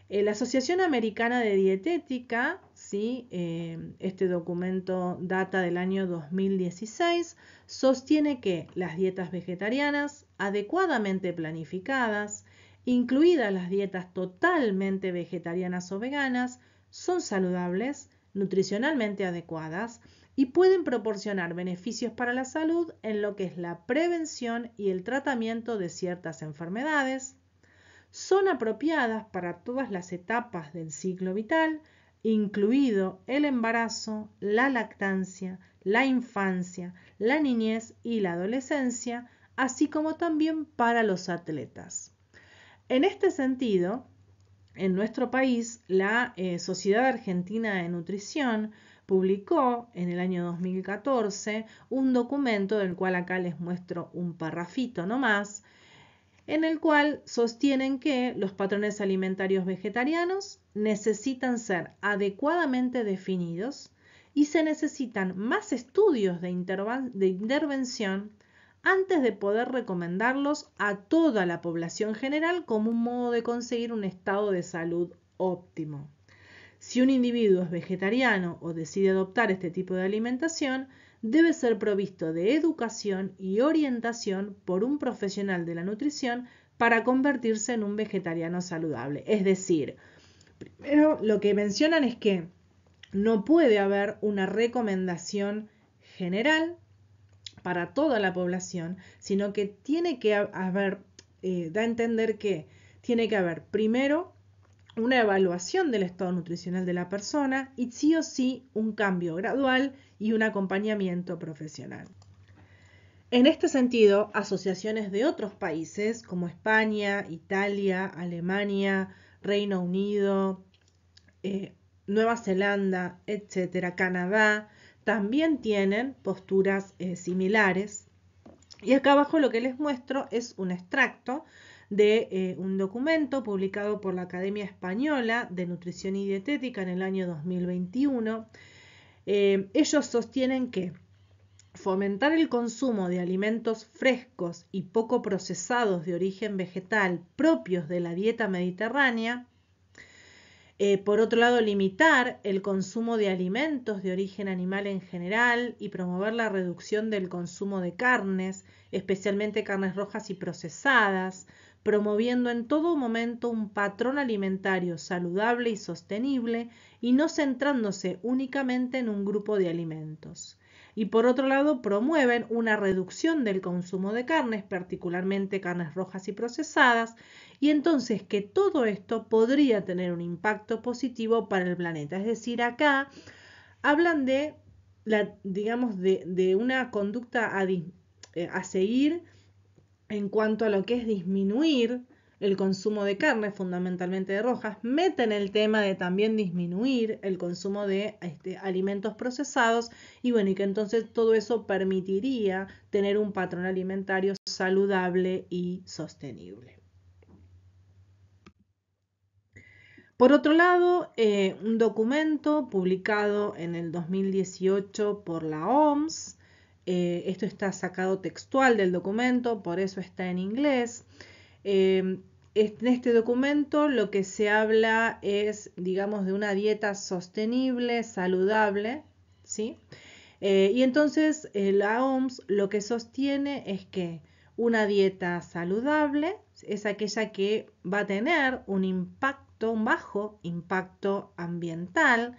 Eh, la Asociación Americana de Dietética, ¿sí? Eh, este documento data del año 2016, sostiene que las dietas vegetarianas adecuadamente planificadas, incluidas las dietas totalmente vegetarianas o veganas, son saludables, nutricionalmente adecuadas y pueden proporcionar beneficios para la salud en lo que es la prevención y el tratamiento de ciertas enfermedades. Son apropiadas para todas las etapas del ciclo vital, incluido el embarazo, la lactancia, la infancia, la niñez y la adolescencia, así como también para los atletas. En este sentido, en nuestro país, la eh, Sociedad Argentina de Nutrición publicó en el año 2014 un documento del cual acá les muestro un parrafito nomás, en el cual sostienen que los patrones alimentarios vegetarianos necesitan ser adecuadamente definidos y se necesitan más estudios de intervención antes de poder recomendarlos a toda la población general como un modo de conseguir un estado de salud óptimo. Si un individuo es vegetariano o decide adoptar este tipo de alimentación, debe ser provisto de educación y orientación por un profesional de la nutrición para convertirse en un vegetariano saludable. Es decir, primero lo que mencionan es que no puede haber una recomendación general para toda la población, sino que tiene que haber, eh, da a entender que tiene que haber primero una evaluación del estado nutricional de la persona y sí o sí un cambio gradual y un acompañamiento profesional. En este sentido, asociaciones de otros países como España, Italia, Alemania, Reino Unido, eh, Nueva Zelanda, etcétera, Canadá, también tienen posturas eh, similares. Y acá abajo lo que les muestro es un extracto de eh, un documento publicado por la Academia Española de Nutrición y Dietética en el año 2021. Eh, ellos sostienen que fomentar el consumo de alimentos frescos y poco procesados de origen vegetal propios de la dieta mediterránea eh, por otro lado, limitar el consumo de alimentos de origen animal en general y promover la reducción del consumo de carnes, especialmente carnes rojas y procesadas, promoviendo en todo momento un patrón alimentario saludable y sostenible y no centrándose únicamente en un grupo de alimentos y por otro lado promueven una reducción del consumo de carnes, particularmente carnes rojas y procesadas, y entonces que todo esto podría tener un impacto positivo para el planeta. Es decir, acá hablan de, digamos, de, una conducta eh, a seguir en cuanto a lo que es disminuir el consumo de carne, fundamentalmente de rojas, mete en el tema de también disminuir el consumo de este, alimentos procesados y bueno, y que entonces todo eso permitiría tener un patrón alimentario saludable y sostenible. Por otro lado, eh, un documento publicado en el 2018 por la OMS, eh, esto está sacado textual del documento, por eso está en inglés, eh, en este documento lo que se habla es, digamos, de una dieta sostenible, saludable, ¿sí? Eh, y entonces eh, la OMS lo que sostiene es que una dieta saludable es aquella que va a tener un impacto, un bajo impacto ambiental,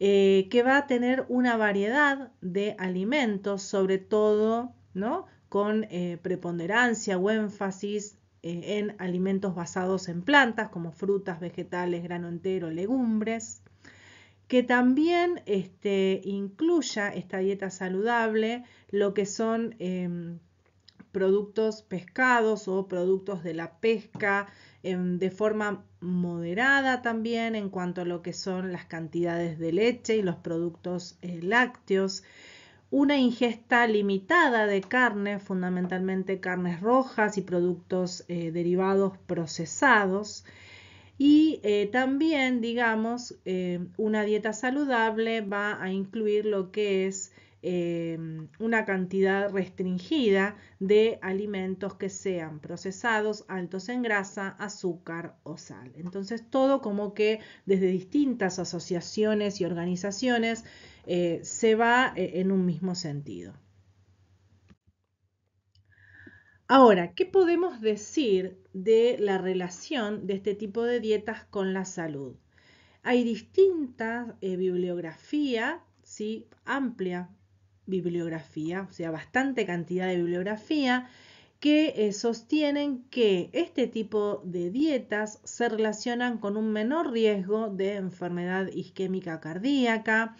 eh, que va a tener una variedad de alimentos, sobre todo, ¿no? Con preponderancia o énfasis eh, en alimentos basados en plantas como frutas, vegetales, grano entero, legumbres, que también este, incluya esta dieta saludable lo que son em, productos pescados o productos de la pesca em, de forma moderada también en cuanto a lo que son las cantidades de leche y los productos eh, lácteos una ingesta limitada de carne, fundamentalmente carnes rojas y productos eh, derivados procesados, y eh, también, digamos, eh, una dieta saludable va a incluir lo que es una cantidad restringida de alimentos que sean procesados, altos en grasa, azúcar o sal. Entonces, todo como que desde distintas asociaciones y organizaciones eh, se va eh, en un mismo sentido. Ahora, ¿qué podemos decir de la relación de este tipo de dietas con la salud? Hay distintas bibliografías, eh, bibliografía, ¿sí? amplia bibliografía, o sea, bastante cantidad de bibliografía, que sostienen que este tipo de dietas se relacionan con un menor riesgo de enfermedad isquémica cardíaca,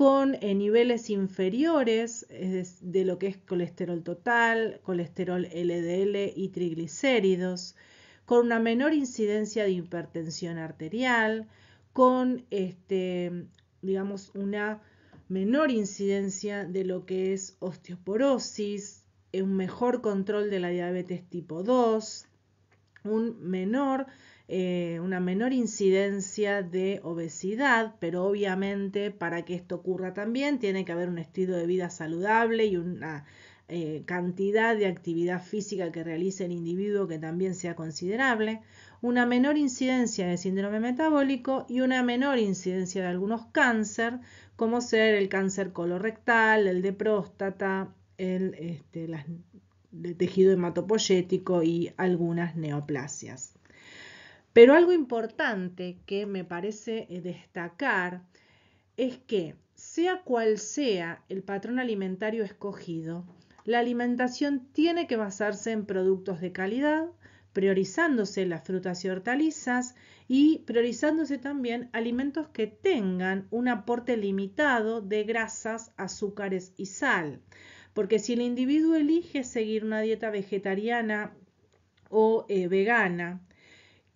con eh, niveles inferiores de lo que es colesterol total, colesterol LDL y triglicéridos, con una menor incidencia de hipertensión arterial, con este, digamos, una menor incidencia de lo que es osteoporosis, un mejor control de la diabetes tipo 2, un menor eh, una menor incidencia de obesidad, pero obviamente para que esto ocurra también tiene que haber un estilo de vida saludable y una eh, cantidad de actividad física que realice el individuo que también sea considerable, una menor incidencia de síndrome metabólico y una menor incidencia de algunos cáncer, como ser el cáncer colorectal, el de próstata, el este, tejido hematopoyético y algunas neoplasias. Pero algo importante que me parece eh, destacar es que, sea cual sea el patrón alimentario escogido, la alimentación tiene que basarse en productos de calidad, priorizándose las frutas y hortalizas y priorizándose también alimentos que tengan un aporte limitado de grasas, azúcares y sal. Porque si el individuo elige seguir una dieta vegetariana o eh, vegana,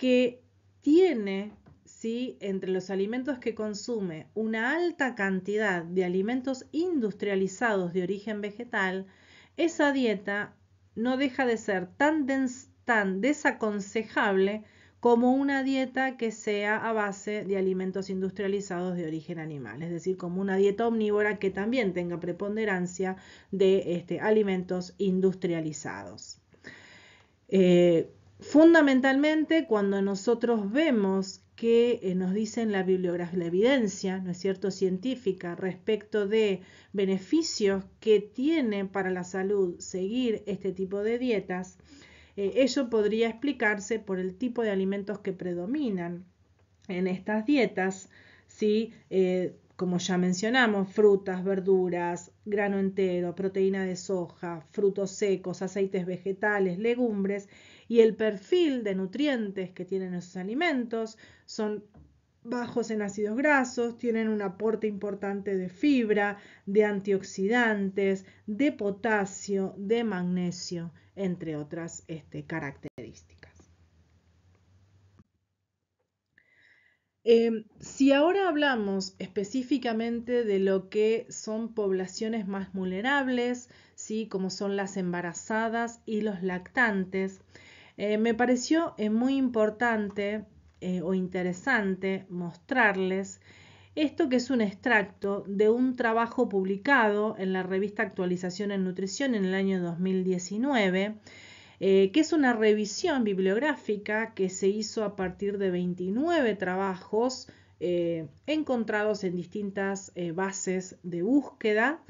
que tiene si entre los alimentos que consume una alta cantidad de alimentos industrializados de origen vegetal, esa dieta no deja de ser tan, desaconsejable como una dieta que sea a base de alimentos industrializados de origen animal, es decir, como una dieta omnívora que también tenga preponderancia de este, alimentos industrializados. Eh, Fundamentalmente, cuando nosotros vemos que eh, nos dicen la bibliografía, la evidencia, ¿no es cierto?, científica respecto de beneficios que tiene para la salud seguir este tipo de dietas, ello eh, podría explicarse por el tipo de alimentos que predominan en estas dietas, ¿sí? Eh, como ya mencionamos, frutas, verduras, grano entero, proteína de soja, frutos secos, aceites vegetales, legumbres, y el perfil de nutrientes que tienen esos alimentos. Son bajos en ácidos grasos, tienen un aporte importante de fibra, de antioxidantes, de potasio, de magnesio, entre otras este, características. Em, si ahora hablamos específicamente de lo que son poblaciones más vulnerables, ¿sí? como son las embarazadas y los lactantes, eh, me pareció eh, muy importante eh, o interesante mostrarles esto que es un extracto de un trabajo publicado en la revista Actualización en Nutrición en el año 2019, que es una revisión bibliográfica que se hizo a partir de 29 trabajos encontrados en distintas bases de búsqueda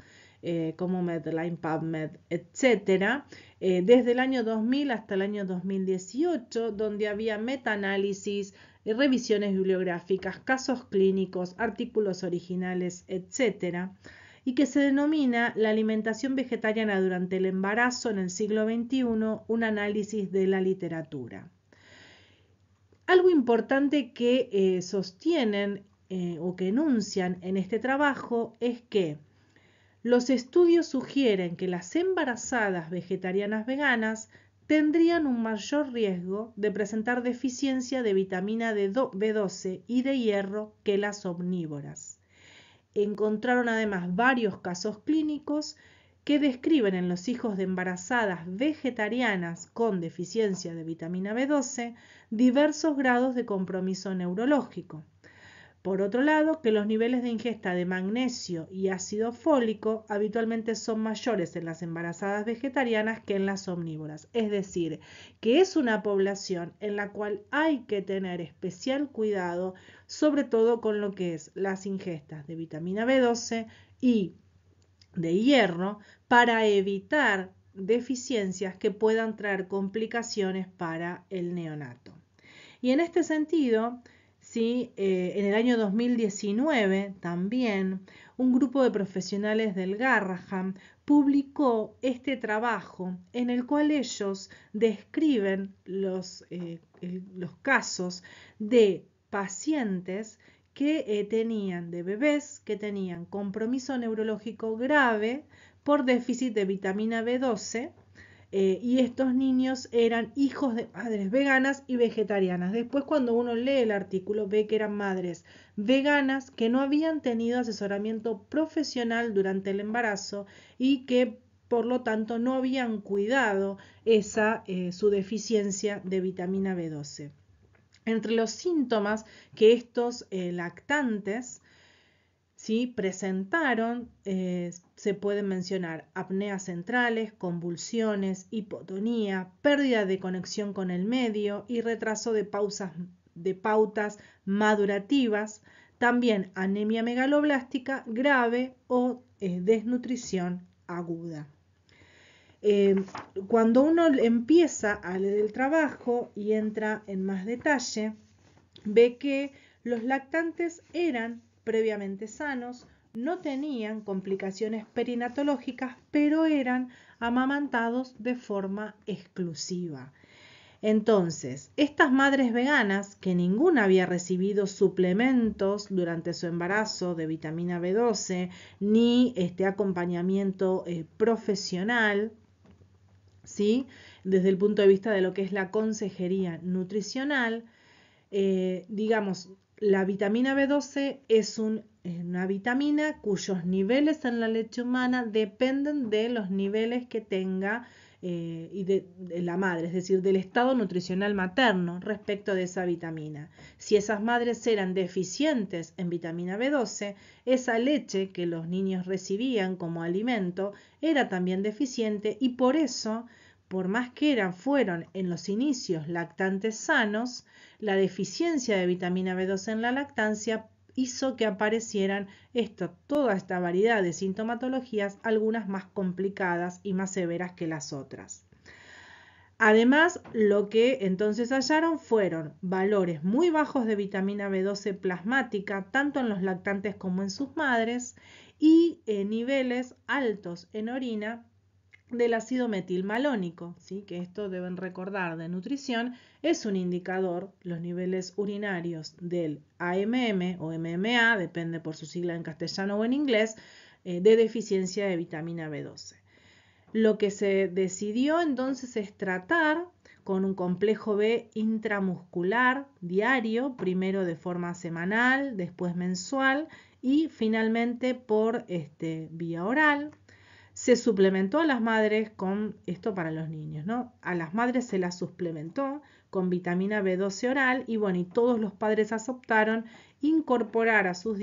eh, como Medline, PubMed, etcétera, eh, desde el año 2000 hasta el año 2018, donde había metaanálisis, eh, revisiones bibliográficas, casos clínicos, artículos originales, etcétera, y que se denomina la alimentación vegetariana durante el embarazo en el siglo XXI, un análisis de la literatura. Algo importante que sostienen o que enuncian en este trabajo es que los estudios sugieren que las embarazadas vegetarianas veganas tendrían un mayor riesgo de presentar deficiencia de vitamina B12 y de hierro que las omnívoras. Encontraron además varios casos clínicos que describen en los hijos de embarazadas vegetarianas con deficiencia de vitamina B12 diversos grados de compromiso neurológico. Por otro lado, que los niveles de ingesta de magnesio y ácido fólico habitualmente son mayores en las embarazadas vegetarianas que en las omnívoras. Es decir, que es una población en la cual hay que tener especial cuidado, sobre todo con lo que es las ingestas de vitamina B12 y de hierro, para evitar deficiencias que puedan traer complicaciones para el neonato. Y en este sentido, eh, en el año 2019 también un grupo de profesionales del Garraham publicó este trabajo en el cual ellos describen los, eh, casos de pacientes que eh, tenían de bebés que tenían compromiso neurológico grave por déficit de vitamina B12 eh, y estos niños eran hijos de madres veganas y vegetarianas. Después cuando uno lee el artículo ve que eran madres veganas que no habían tenido asesoramiento profesional durante el embarazo y que por lo tanto no habían cuidado esa, eh, su deficiencia de vitamina B12. Entre los síntomas que estos eh, lactantes presentaron, eh, se pueden mencionar apneas centrales, convulsiones, hipotonía, pérdida de conexión con el medio y retraso de, pausas, de pautas madurativas, también anemia megaloblástica grave o eh, desnutrición aguda. Eh, cuando uno empieza a leer el trabajo y entra en más detalle, ve que los lactantes eran previamente sanos, no tenían complicaciones perinatológicas, pero eran amamantados de forma exclusiva. Entonces, estas madres veganas, que ninguna había recibido suplementos durante su embarazo de vitamina B12, ni este acompañamiento eh, profesional, ¿sí? desde el punto de vista de lo que es la consejería nutricional, eh, digamos, la vitamina B12 es una vitamina cuyos niveles en la leche humana dependen de los niveles que tenga eh, la madre, es decir, del estado nutricional materno respecto de esa vitamina. Si esas madres eran deficientes en vitamina B12, esa leche que los niños recibían como alimento era también deficiente y por eso por más que eran, fueron en los inicios lactantes sanos, la deficiencia de vitamina b 12 en la lactancia hizo que aparecieran esto, toda esta variedad de sintomatologías, algunas más complicadas y más severas que las otras. Además, lo que entonces hallaron fueron valores muy bajos de vitamina B12 plasmática, tanto en los lactantes como en sus madres, y eh, niveles altos en orina del ácido metilmalónico, ¿sí? que esto deben recordar de nutrición, es un indicador, los niveles urinarios del AMM o MMA, depende por su sigla en castellano o en inglés, eh, de deficiencia de vitamina B12. Lo que se decidió entonces es tratar con un complejo B intramuscular diario, primero de forma semanal, después mensual y finalmente por este, vía oral, se suplementó a las madres con esto para los niños, ¿no? A las madres se las suplementó con vitamina B12 oral y bueno, y todos los padres aceptaron incorporar a sus,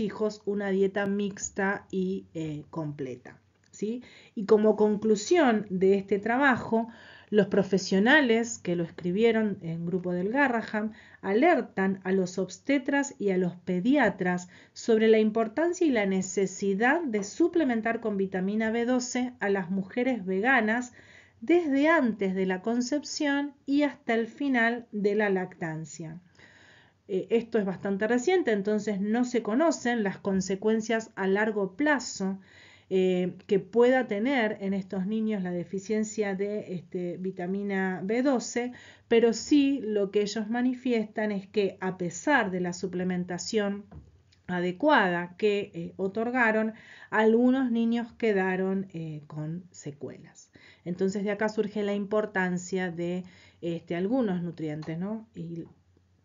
hijos una dieta mixta y eh, completa. ¿Sí? Y como conclusión de este trabajo, los profesionales que lo escribieron en grupo del Garraham alertan a los obstetras y a los pediatras sobre la importancia y la necesidad de suplementar con vitamina B12 a las mujeres veganas desde antes de la concepción y hasta el final de la lactancia. Eh, esto es bastante reciente, entonces no se conocen las consecuencias a largo plazo eh, que pueda tener en estos niños la deficiencia de este, vitamina B12, pero sí lo que ellos manifiestan es que a pesar de la suplementación adecuada que eh, otorgaron, algunos niños quedaron eh, con secuelas. Entonces de acá surge la importancia de este, algunos nutrientes, ¿no?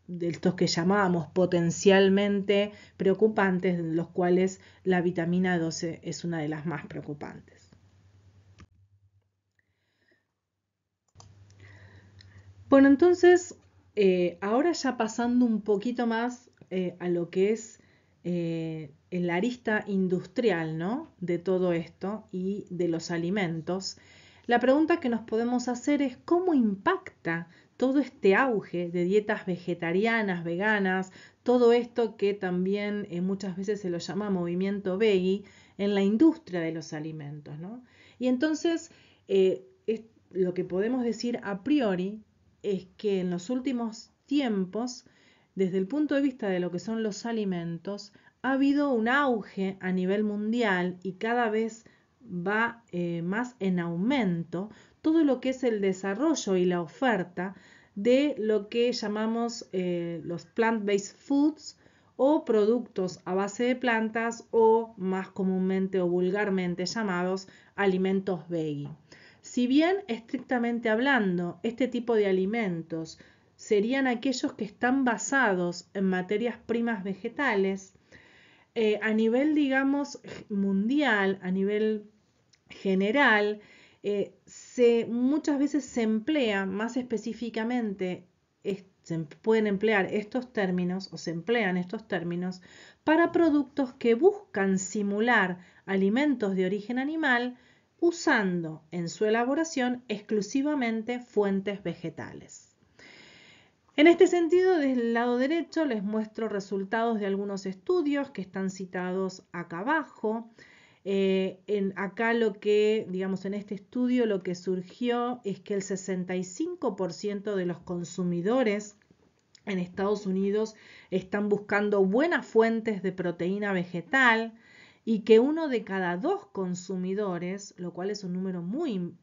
de estos que llamábamos potencialmente preocupantes, de los cuales la vitamina 12 es una de las más preocupantes. Bueno, entonces, eh, ahora ya pasando un poquito más eh, a lo que es eh, la el arista industrial ¿no? de todo esto y de los alimentos, la pregunta que nos podemos hacer es cómo impacta todo este auge de dietas vegetarianas, veganas, todo esto que también eh, muchas veces se lo llama movimiento veggie en la industria de los alimentos. ¿no? Y entonces eh, lo que podemos decir a priori es que en los últimos tiempos, desde el punto de vista de lo que son los alimentos, ha habido un auge a nivel mundial y cada vez va eh, más en aumento todo lo que es el desarrollo y la oferta de lo que llamamos eh, los plant-based foods o productos a base de plantas o más comúnmente o vulgarmente llamados alimentos veggie. Si bien estrictamente hablando, este tipo de alimentos serían aquellos que están basados en materias primas vegetales, eh, a nivel, digamos, mundial, a nivel general, eh, se, muchas veces se emplea más específicamente, se em, pueden emplear estos términos o se emplean estos términos para productos que buscan simular alimentos de origen animal usando en su elaboración exclusivamente fuentes vegetales. En este sentido, del lado derecho les muestro resultados de algunos estudios que están citados acá abajo. Eh, en, acá lo que, digamos, en este estudio lo que surgió es que el 65% de los consumidores en Estados Unidos están buscando buenas fuentes de proteína vegetal y que uno de cada dos consumidores, lo cual es un número muy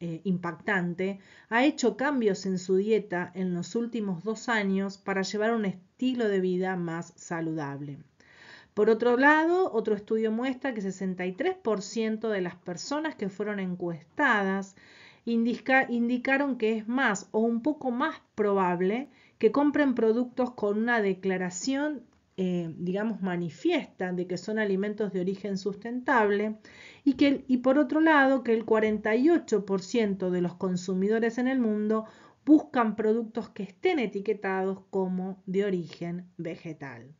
eh, impactante, ha hecho cambios en su dieta en los últimos dos años para llevar un estilo de vida más saludable. Por otro lado, otro estudio muestra que 63% de las personas que fueron encuestadas indicaron que es más o un poco más probable que compren productos con una declaración, eh, digamos, manifiesta de que son alimentos de origen sustentable y, que, y por otro lado que el 48% de los consumidores en el mundo buscan productos que estén etiquetados como de origen vegetal.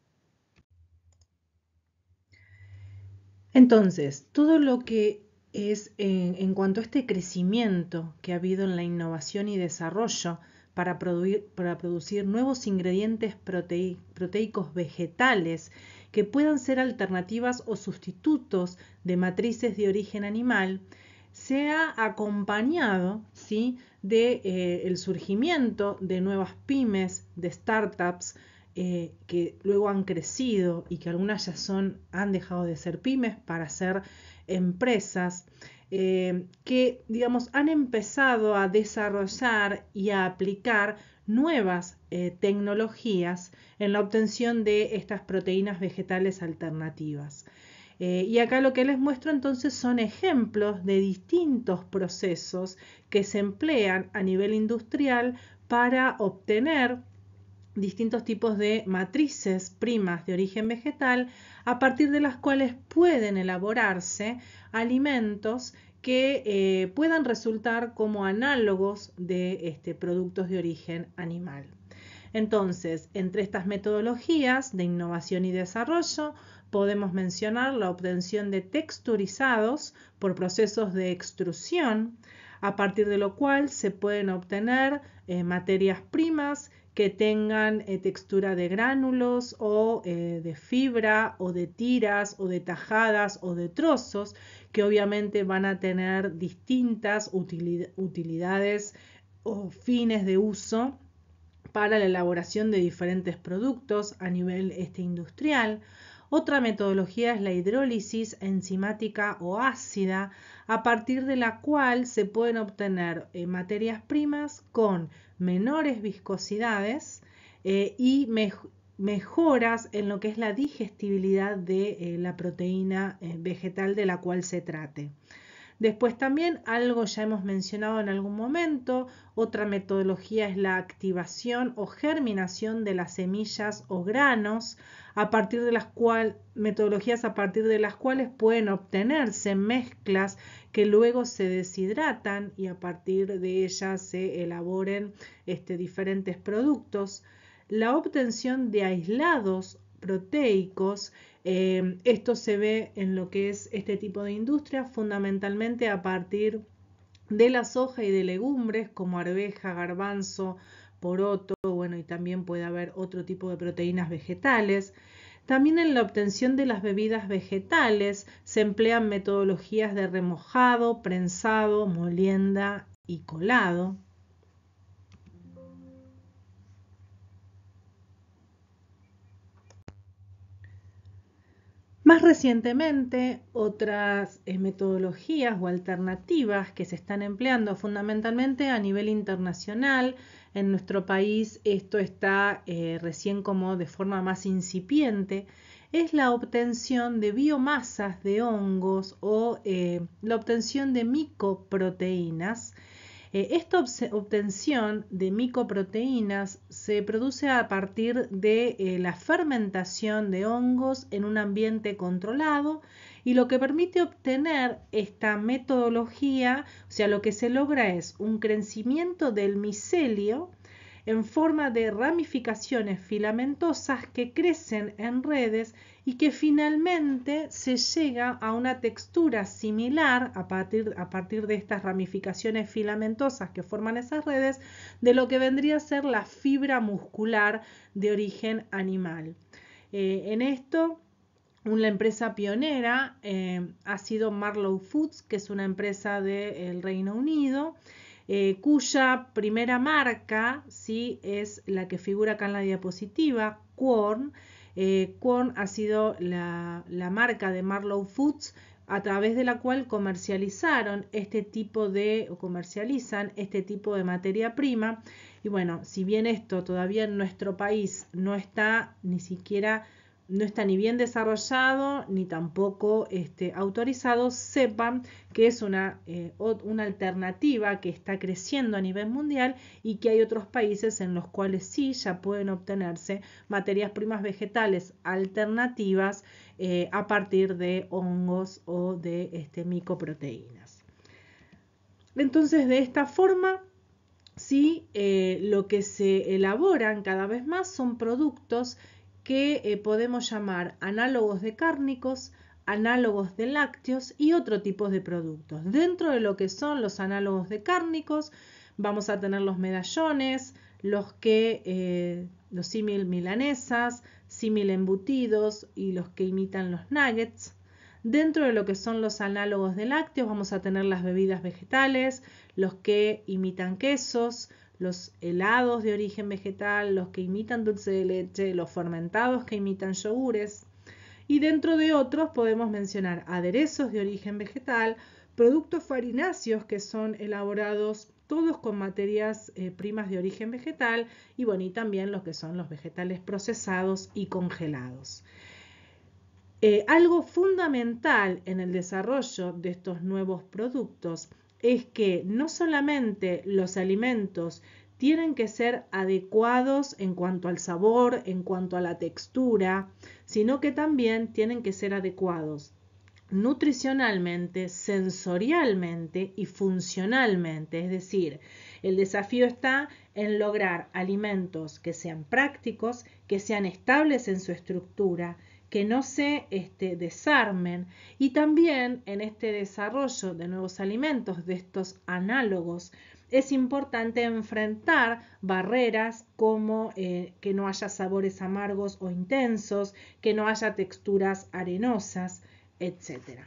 Entonces, todo lo que es en, cuanto a este crecimiento que ha habido en la innovación y desarrollo para, producir, nuevos ingredientes proteicos vegetales que puedan ser alternativas o sustitutos de matrices de origen animal, se ha acompañado del de, eh, el surgimiento de nuevas pymes, de startups, eh, que luego han crecido y que algunas ya son, han dejado de ser pymes para ser empresas, eh, que digamos han empezado a desarrollar y a aplicar nuevas eh, tecnologías en la obtención de estas proteínas vegetales alternativas. y acá lo que les muestro entonces son ejemplos de distintos procesos que se emplean a nivel industrial para obtener distintos tipos de matrices primas de origen vegetal a partir de las cuales pueden elaborarse alimentos que eh, puedan resultar como análogos de este, productos de origen animal. Entonces, entre estas metodologías de innovación y desarrollo, podemos mencionar la obtención de texturizados por procesos de extrusión, a partir de lo cual se pueden obtener eh, materias primas que tengan eh, textura de gránulos o eh, de fibra o de tiras o de tajadas o de trozos, que obviamente van a tener distintas utilidades o fines de uso para la elaboración de diferentes productos a nivel este, industrial. Otra metodología es la hidrólisis enzimática o ácida, a partir de la cual se pueden obtener eh, materias primas con menores viscosidades eh, y mejoras en lo que es la digestibilidad de eh, la proteína eh, vegetal de la cual se trate. Después también algo ya hemos mencionado en algún momento, otra metodología es la activación o germinación de las semillas o granos, a partir de las cual, metodologías a partir de las cuales pueden obtenerse mezclas que luego se deshidratan y a partir de ellas se elaboren este, diferentes productos. La obtención de aislados proteicos. Em, esto se ve en lo que es este tipo de industria, fundamentalmente a partir de la soja y de legumbres como arveja, garbanzo, poroto, bueno, y también puede haber otro tipo de proteínas vegetales. También en la obtención de las bebidas vegetales se emplean metodologías de remojado, prensado, molienda y colado. Más recientemente, otras eh, metodologías o alternativas que se están empleando fundamentalmente a nivel internacional en nuestro país esto está eh, recién como de forma más incipiente, es la obtención de biomasas de hongos o eh, la obtención de micoproteínas. Eh, esta obtención de micoproteínas se produce a partir de la fermentación de hongos en un ambiente controlado y lo que permite obtener esta metodología, o sea, lo que se logra es un crecimiento del micelio en forma de ramificaciones filamentosas que crecen en redes y que finalmente se llega a una textura similar a partir, a partir, de estas ramificaciones filamentosas que forman esas redes de lo que vendría a ser la fibra muscular de origen animal. Eh, en esto una empresa pionera eh, ha sido Marlow Foods, que es una empresa del Reino Unido, eh, cuya primera marca sí es la que figura acá en la diapositiva, Quorn. Eh, ha sido la, marca de Marlow Foods a través de la cual comercializaron este tipo de, o comercializan este tipo de materia prima. Y bueno, si bien esto todavía en nuestro país no está ni siquiera no está ni bien desarrollado ni tampoco este, autorizado, sepan que es una, eh, una, alternativa que está creciendo a nivel mundial y que hay otros países en los cuales sí ya pueden obtenerse materias primas vegetales alternativas eh, a partir de hongos o de este, micoproteínas. Entonces, de esta forma, sí, eh, lo que se elaboran cada vez más son productos que eh, podemos llamar análogos de cárnicos, análogos de lácteos y otro tipo de productos. Dentro de lo que son los análogos de cárnicos, vamos a tener los medallones, los que eh, los símil milanesas, símil embutidos y los que imitan los nuggets. Dentro de lo que son los análogos de lácteos vamos a tener las bebidas vegetales, los que imitan quesos, los helados de origen vegetal, los que imitan dulce de leche, los fermentados que imitan yogures. Y dentro de otros podemos mencionar aderezos de origen vegetal, productos farináceos que son elaborados todos con materias eh, primas de origen vegetal y bueno, y también los que son los vegetales procesados y congelados. Eh, algo fundamental en el desarrollo de estos nuevos productos es que no solamente los alimentos tienen que ser adecuados en cuanto al sabor, en cuanto a la textura, sino que también tienen que ser adecuados nutricionalmente, sensorialmente y funcionalmente. Es decir, el desafío está en lograr alimentos que sean prácticos, que sean estables en su estructura, que no se este, desarmen y también en este desarrollo de nuevos alimentos, de estos análogos, es importante enfrentar barreras como eh, que no haya sabores amargos o intensos, que no haya texturas arenosas, etc.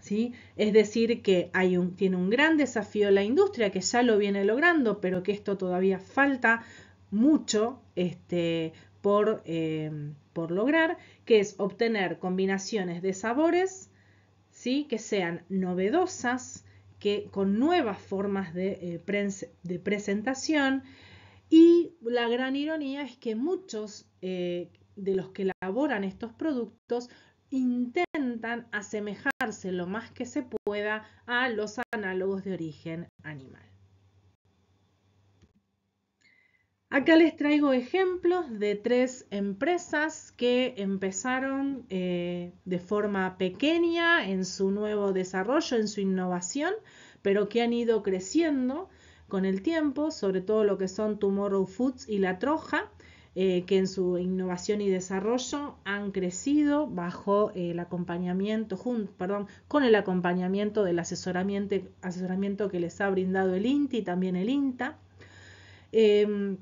¿Sí? Es decir, que hay un, tiene un gran desafío la industria que ya lo viene logrando, pero que esto todavía falta mucho este, eh, por, lograr, que es obtener combinaciones de sabores ¿sí? que sean novedosas, que, con nuevas formas de, eh, presentación. Y la gran ironía es que muchos eh, de los que elaboran estos productos intentan asemejarse lo más que se pueda a los análogos de origen animal. Acá les traigo ejemplos de tres empresas que empezaron eh, de forma pequeña en su nuevo desarrollo, en su innovación, pero que han ido creciendo con el tiempo, sobre todo lo que son Tomorrow Foods y La Troja, eh, que en su innovación y desarrollo han crecido bajo el acompañamiento, perdón, con el acompañamiento del asesoramiento, asesoramiento que les ha brindado el INTI y también el INTA. Em,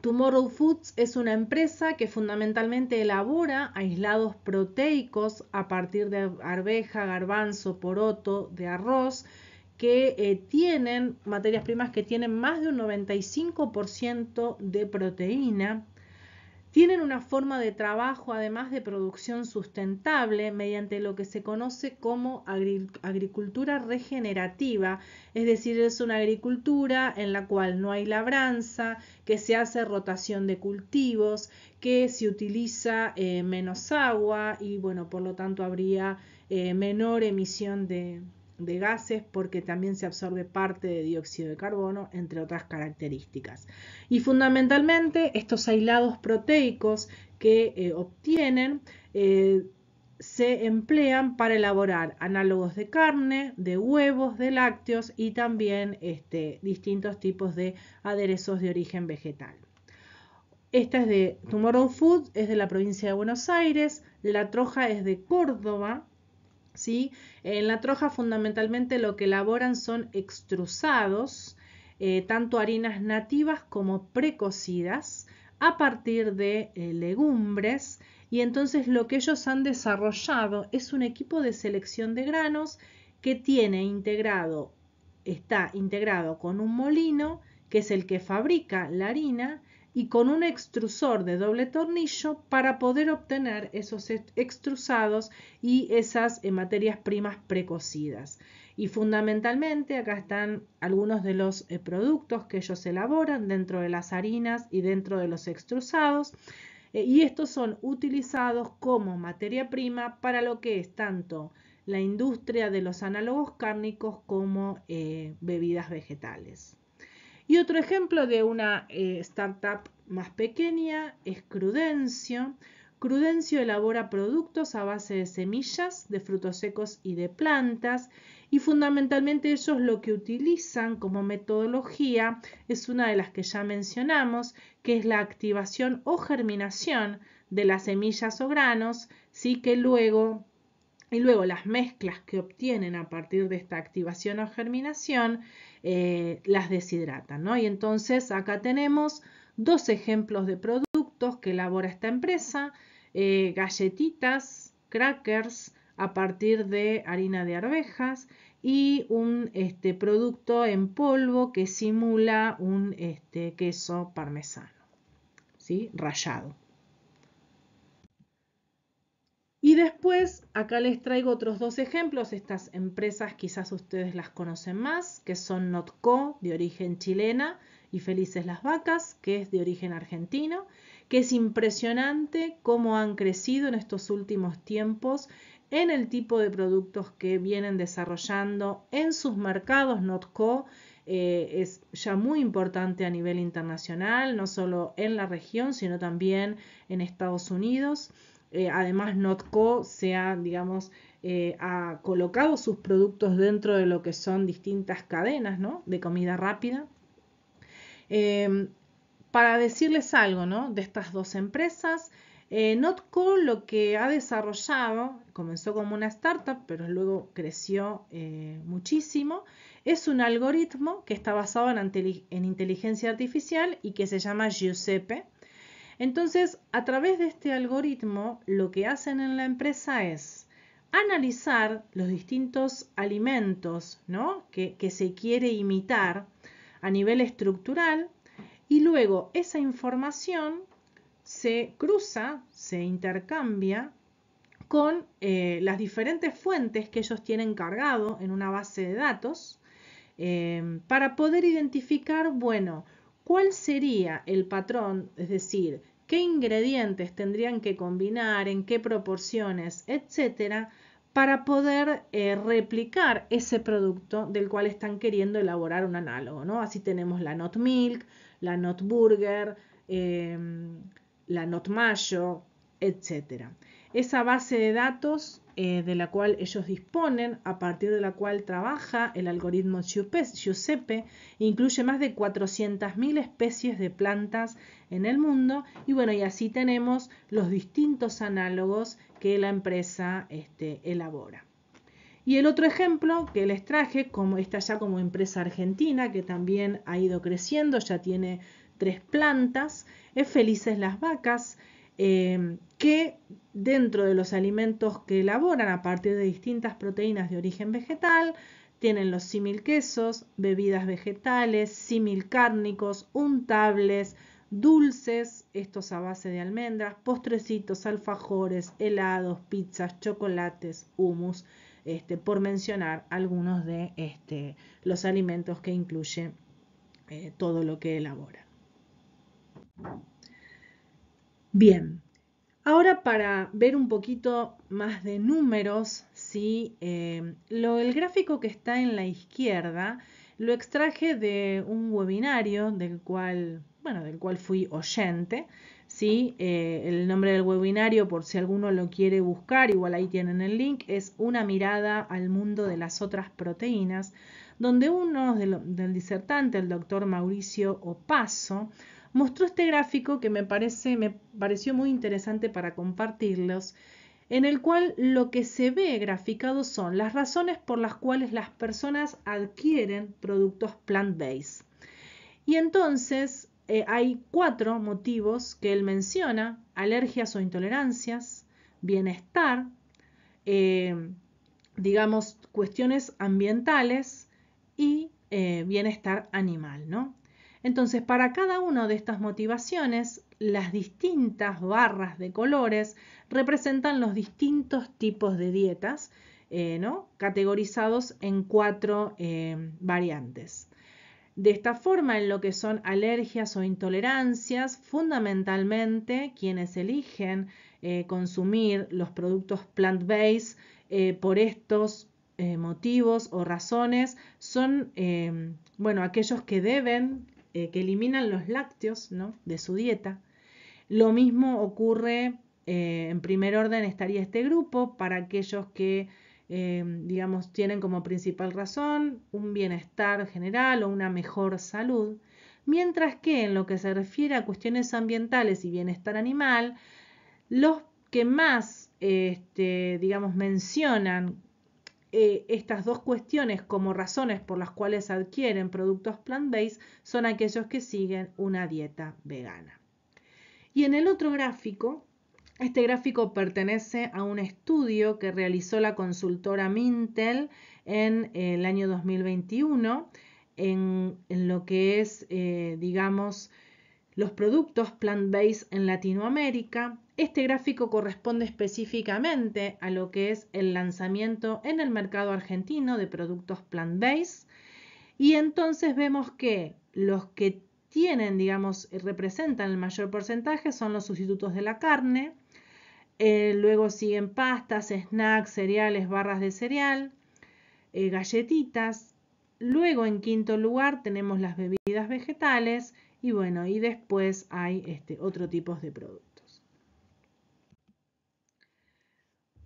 Tomorrow Foods es una empresa que fundamentalmente elabora aislados proteicos a partir de arveja, garbanzo, poroto, de arroz, que eh, tienen materias primas que tienen más de un 95% de proteína tienen una forma de trabajo, además de producción sustentable, mediante lo que se conoce como agricultura regenerativa, es decir, es una agricultura en la cual no hay labranza, que se hace rotación de cultivos, que se utiliza eh, menos agua y, bueno, por lo tanto habría eh, menor emisión de, de gases porque también se absorbe parte de dióxido de carbono, entre otras características. Y fundamentalmente estos aislados proteicos que eh, obtienen eh, se emplean para elaborar análogos de carne, de huevos, de lácteos y también este, distintos tipos de aderezos de origen vegetal. Esta es de Tomorrow Food, es de la provincia de Buenos Aires, la troja es de Córdoba, en la troja fundamentalmente lo que elaboran son extrusados, eh, tanto harinas nativas como precocidas, a partir de eh, legumbres. Y entonces lo que ellos han desarrollado es un equipo de selección de granos que tiene integrado, está integrado con un molino, que es el que fabrica la harina, y con un extrusor de doble tornillo para poder obtener esos extrusados y esas eh, materias primas precocidas. Y fundamentalmente acá están algunos de los eh, productos que ellos elaboran dentro de las harinas y dentro de los extrusados. Eh, y estos son utilizados como materia prima para lo que es tanto la industria de los análogos cárnicos como bebidas vegetales. Y otro ejemplo de una eh, startup más pequeña es Crudencio. Crudencio elabora productos a base de semillas, de frutos secos y de plantas y fundamentalmente ellos lo que utilizan como metodología es una de las que ya mencionamos, que es la activación o germinación de las semillas o granos, sí que luego y luego las mezclas que obtienen a partir de esta activación o germinación eh, las deshidratan. ¿no? Y entonces acá tenemos dos ejemplos de productos que elabora esta empresa, eh, galletitas, crackers a partir de harina de arvejas y un este, producto en polvo que simula un este, queso parmesano, ¿sí? rallado. Y después, acá les traigo otros dos ejemplos. Estas empresas quizás ustedes las conocen más, que son Notco, de origen chilena, y Felices las Vacas, que es de origen argentino, que es impresionante cómo han crecido en estos últimos tiempos en el tipo de productos que vienen desarrollando en sus mercados. Notco eh, es ya muy importante a nivel internacional, no solo en la región, sino también en Estados Unidos eh, además Notco se ha, digamos, eh, ha colocado sus productos dentro de lo que son distintas cadenas ¿no? de comida rápida. Em, para decirles algo ¿no? de estas dos empresas, eh, Notco lo que ha desarrollado, comenzó como una startup, pero luego creció muchísimo, es un algoritmo que está basado en inteligencia artificial y que se llama Giuseppe entonces, a través de este algoritmo, lo que hacen en la empresa es analizar los distintos alimentos que, se quiere imitar a nivel estructural y luego esa información se cruza, se intercambia con eh, las diferentes fuentes que ellos tienen cargado en una base de datos eh, para poder identificar, bueno, cuál sería el patrón, es decir, qué ingredientes tendrían que combinar, en qué proporciones, etcétera, para poder eh, replicar ese producto del cual están queriendo elaborar un análogo. ¿no? Así tenemos la not milk, la not burger, em, la not mayo, etcétera. Esa base de datos eh, de la cual ellos disponen, a partir de la cual trabaja el algoritmo Giuseppe, incluye más de 400.000 especies de plantas en el mundo y bueno, y así tenemos los distintos análogos que la empresa este, elabora. Y el otro ejemplo que les traje, como esta ya como empresa argentina que también ha ido creciendo, ya tiene tres plantas, es Felices las Vacas, Em, que dentro de los alimentos que elaboran a partir de distintas proteínas de origen vegetal, tienen los símil quesos, bebidas vegetales, símil cárnicos, untables, dulces, estos a base de almendras, postrecitos, alfajores, helados, pizzas, chocolates, humus, este, por mencionar algunos de este, los alimentos que incluye eh, todo lo que elaboran. Bien, ahora para ver un poquito más de números, ¿sí? Eh, el gráfico que está en la izquierda lo extraje de un webinario del cual, bueno, del cual fui oyente. ¿sí? Eh, el nombre del webinario, por si alguno lo quiere buscar, igual ahí tienen el link, es Una mirada al mundo de las otras proteínas, donde uno del, del disertante, el doctor Mauricio Opaso, mostró este gráfico que me, parece, me pareció muy interesante para compartirlos, en el cual lo que se ve graficado son las razones por las cuales las personas adquieren productos plant-based. Y entonces eh, hay cuatro motivos que él menciona, alergias o intolerancias, bienestar, eh, digamos, cuestiones ambientales y eh, bienestar animal, ¿no? Entonces, para cada una de estas motivaciones, las distintas barras de colores representan los distintos tipos de dietas, eh, ¿no? categorizados en cuatro eh, variantes. De esta forma, en lo que son alergias o intolerancias, fundamentalmente quienes eligen eh, consumir los productos plant-based por estos motivos o razones son, bueno, aquellos que deben eh, que eliminan los lácteos ¿no? de su dieta. Lo mismo ocurre eh, en primer orden estaría este grupo para aquellos que, em, digamos, tienen como principal razón un bienestar general o una mejor salud, mientras que en lo que se refiere a cuestiones ambientales y bienestar animal, los que más, este, digamos, mencionan eh, estas dos cuestiones como razones por las cuales adquieren productos plant-based son aquellos que siguen una dieta vegana. Y en el otro gráfico, este gráfico pertenece a un estudio que realizó la consultora Mintel en el año 2021 en, lo que es, eh, digamos, los productos plant-based en Latinoamérica. Este gráfico corresponde específicamente a lo que es el lanzamiento en el mercado argentino de productos plant-based. Y entonces vemos que los que tienen, digamos, eh, representan el mayor porcentaje son los sustitutos de la carne. Eh, luego siguen pastas, snacks, cereales, barras de cereal, eh, galletitas. Luego, en quinto lugar, tenemos las bebidas vegetales y bueno, y después hay este, otro tipo de productos.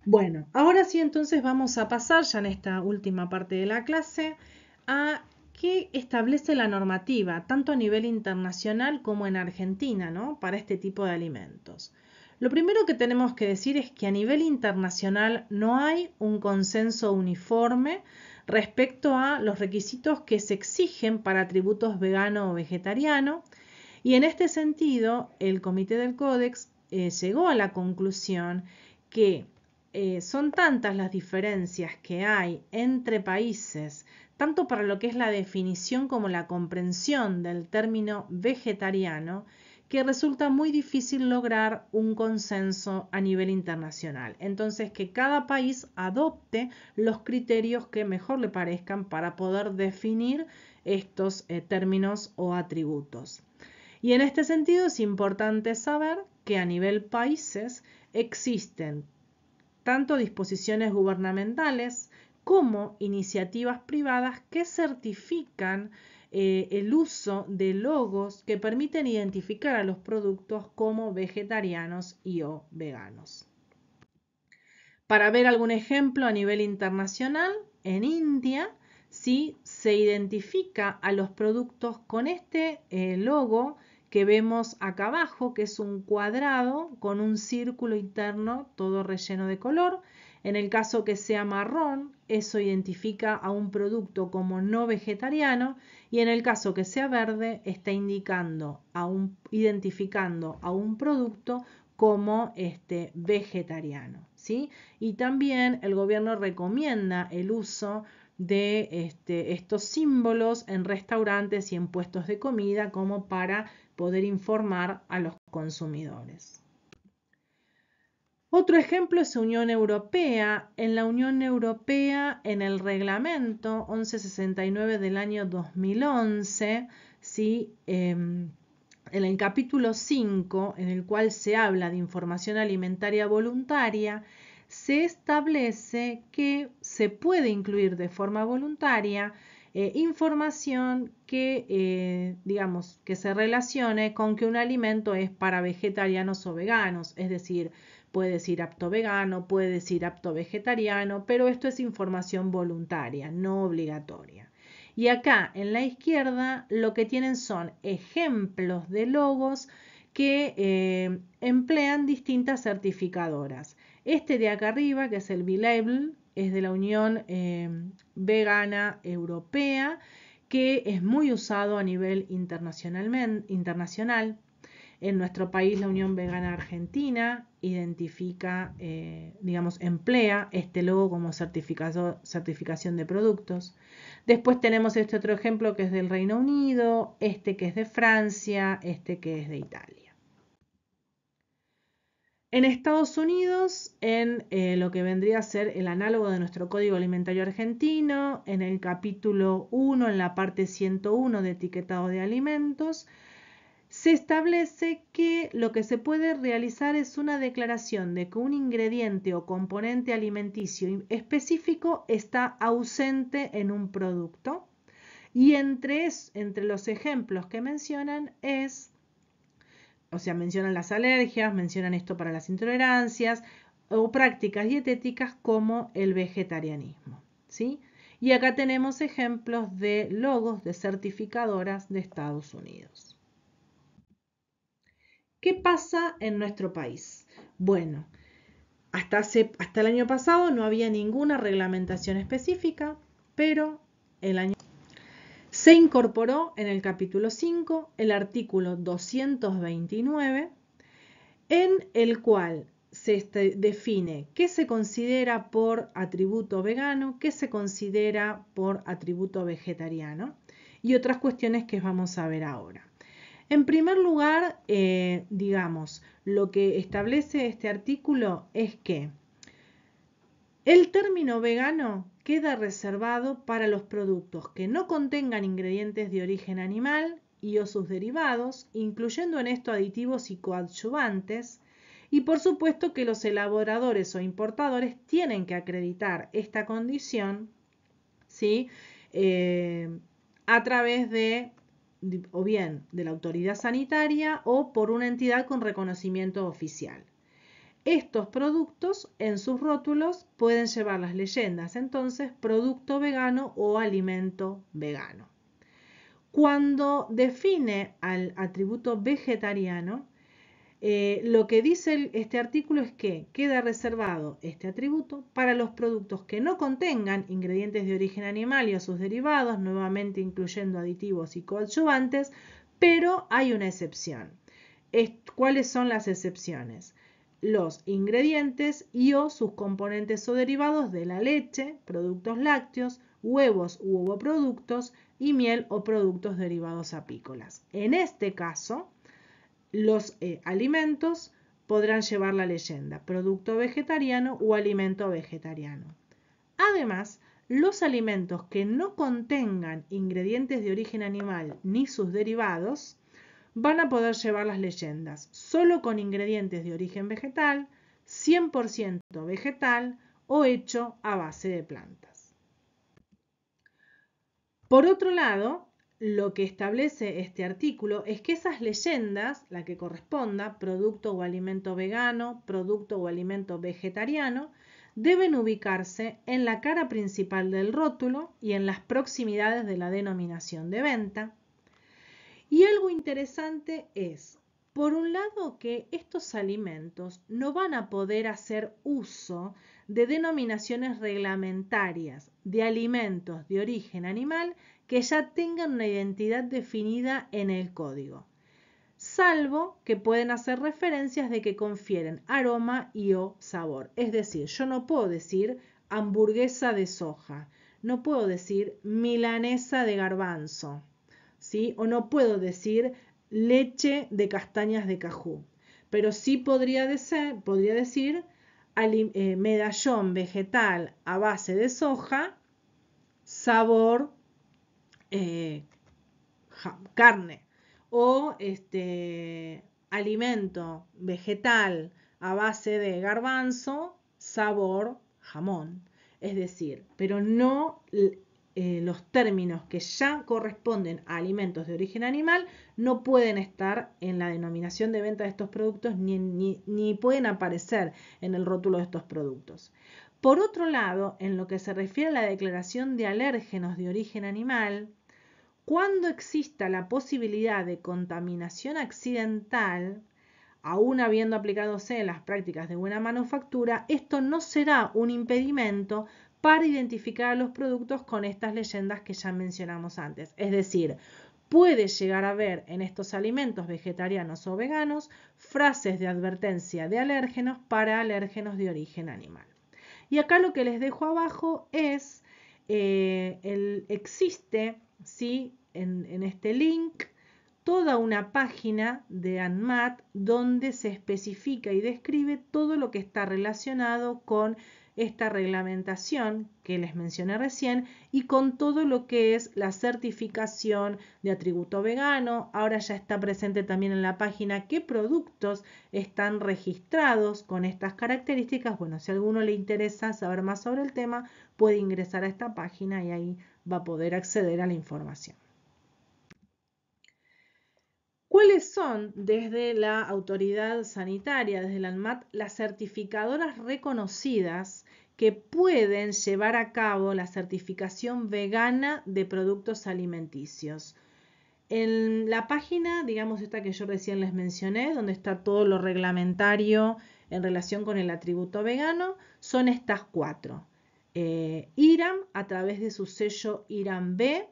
Bueno, ahora sí entonces vamos a pasar ya en esta última parte de la clase a qué establece la normativa, tanto a nivel internacional como en Argentina, ¿no? para este tipo de alimentos. Lo primero que tenemos que decir es que a nivel internacional no hay un consenso uniforme respecto a los requisitos que se exigen para atributos vegano o vegetariano y en este sentido, el comité del códex eh, llegó a la conclusión que eh, son tantas las diferencias que hay entre países, tanto para lo que es la definición como la comprensión del término vegetariano, que resulta muy difícil lograr un consenso a nivel internacional. Entonces, que cada país adopte los criterios que mejor le parezcan para poder definir estos eh, términos o atributos. Y en este sentido es importante saber que a nivel países existen tanto disposiciones gubernamentales como iniciativas privadas que certifican eh, el uso de logos que permiten identificar a los productos como vegetarianos y o veganos. Para ver algún ejemplo a nivel internacional, en India sí se identifica a los productos con este eh, logo que vemos acá abajo, que es un cuadrado con un círculo interno todo relleno de color. En el caso que sea marrón, eso identifica a un producto como no vegetariano y en el caso que sea verde, está indicando a un, identificando a un producto como este vegetariano. ¿sí? Y también el gobierno recomienda el uso de este, estos símbolos en restaurantes y en puestos de comida como para poder informar a los consumidores. Otro ejemplo es Unión Europea. En la Unión Europea, en el reglamento 1169 del año 2011, em, en el capítulo 5, en el cual se habla de información alimentaria voluntaria, se establece que se puede incluir de forma voluntaria eh, información que, eh, digamos, que se relacione con que un alimento es para vegetarianos o veganos, es decir, puede decir apto vegano, puede decir apto vegetariano, pero esto es información voluntaria, no obligatoria. Y acá en la izquierda lo que tienen son ejemplos de logos que eh, emplean distintas certificadoras. Este de acá arriba, que es el B-Label, es de la Unión eh, Vegana Europea, que es muy usado a nivel internacional. En nuestro país, la Unión Vegana Argentina identifica, eh, digamos, emplea este logo como certificación de productos. Después tenemos este otro ejemplo que es del Reino Unido, este que es de Francia, este que es de Italia. En Estados Unidos, en eh, lo que vendría a ser el análogo de nuestro Código Alimentario Argentino, en el capítulo 1, en la parte 101 de etiquetado de alimentos, se establece que lo que se puede realizar es una declaración de que un ingrediente o componente alimenticio específico está ausente en un producto. Y entre los ejemplos que mencionan es o sea, mencionan las alergias, mencionan esto para las intolerancias o prácticas dietéticas como el vegetarianismo, ¿sí? Y acá tenemos ejemplos de logos de certificadoras de Estados Unidos. ¿Qué pasa en nuestro país? Bueno, hasta, hasta el año pasado no había ninguna reglamentación específica, pero el año se incorporó en el capítulo 5 el artículo 229, en el cual se este, define qué se considera por atributo vegano, qué se considera por atributo vegetariano y otras cuestiones que vamos a ver ahora. En primer lugar, eh, digamos, lo que establece este artículo es que el término vegano queda reservado para los productos que no contengan ingredientes de origen animal y o sus derivados, incluyendo en esto aditivos y coadyuvantes, y por supuesto que los elaboradores o importadores tienen que acreditar esta condición ¿sí? Eh, a través de o bien de la autoridad sanitaria o por una entidad con reconocimiento oficial. Estos productos en sus rótulos pueden llevar las leyendas, entonces, producto vegano o alimento vegano. Cuando define al atributo vegetariano, eh, lo que dice este artículo es que queda reservado este atributo para los productos que no contengan ingredientes de origen animal y a sus derivados, nuevamente incluyendo aditivos y coadyuvantes, pero hay una excepción. ¿Cuáles son las excepciones? los ingredientes y o sus componentes o derivados de la leche, productos lácteos, huevos u ovoproductos y miel o productos derivados apícolas. En este caso, los eh, alimentos podrán llevar la leyenda producto vegetariano o alimento vegetariano. Además, los alimentos que no contengan ingredientes de origen animal ni sus derivados van a poder llevar las leyendas, solo con ingredientes de origen vegetal, 100% vegetal o hecho a base de plantas. Por otro lado, lo que establece este artículo es que esas leyendas, la que corresponda, producto o alimento vegano, producto o alimento vegetariano, deben ubicarse en la cara principal del rótulo y en las proximidades de la denominación de venta, y algo interesante es, por un lado, que estos alimentos no van a poder hacer uso de denominaciones reglamentarias de alimentos de origen animal que ya tengan una identidad definida en el código, salvo que pueden hacer referencias de que confieren aroma y o sabor. Es decir, yo no puedo decir hamburguesa de soja, no puedo decir milanesa de garbanzo, ¿sí? O no puedo decir leche de castañas de cajú, pero sí podría, podría decir eh, medallón vegetal a base de soja, sabor eh, carne o este alimento vegetal a base de garbanzo, sabor jamón. Es decir, pero no eh, los términos que ya corresponden a alimentos de origen animal no pueden estar en la denominación de venta de estos productos ni, pueden aparecer en el rótulo de estos productos. Por otro lado, en lo que se refiere a la declaración de alérgenos de origen animal, cuando exista la posibilidad de contaminación accidental, aún habiendo aplicado en las prácticas de buena manufactura, esto no será un impedimento para identificar a los productos con estas leyendas que ya mencionamos antes. Es decir, puede llegar a ver en estos alimentos vegetarianos o veganos frases de advertencia de alérgenos para alérgenos de origen animal. Y acá lo que les dejo abajo es, eh, el, existe, ¿sí? en, en este link, toda una página de ANMAT donde se especifica y describe todo lo que está relacionado con esta reglamentación que les mencioné recién y con todo lo que es la certificación de atributo vegano. Ahora ya está presente también en la página qué productos están registrados con estas características. Bueno, si a alguno le interesa saber más sobre el tema, puede ingresar a esta página y ahí va a poder acceder a la información. ¿Cuáles son desde la autoridad sanitaria, desde la ANMAT, las certificadoras reconocidas que pueden llevar a cabo la certificación vegana de productos alimenticios? En la página, digamos esta que yo recién les mencioné, donde está todo lo reglamentario en relación con el atributo vegano, son estas cuatro. Eh, IRAM a través de su sello IRAM B,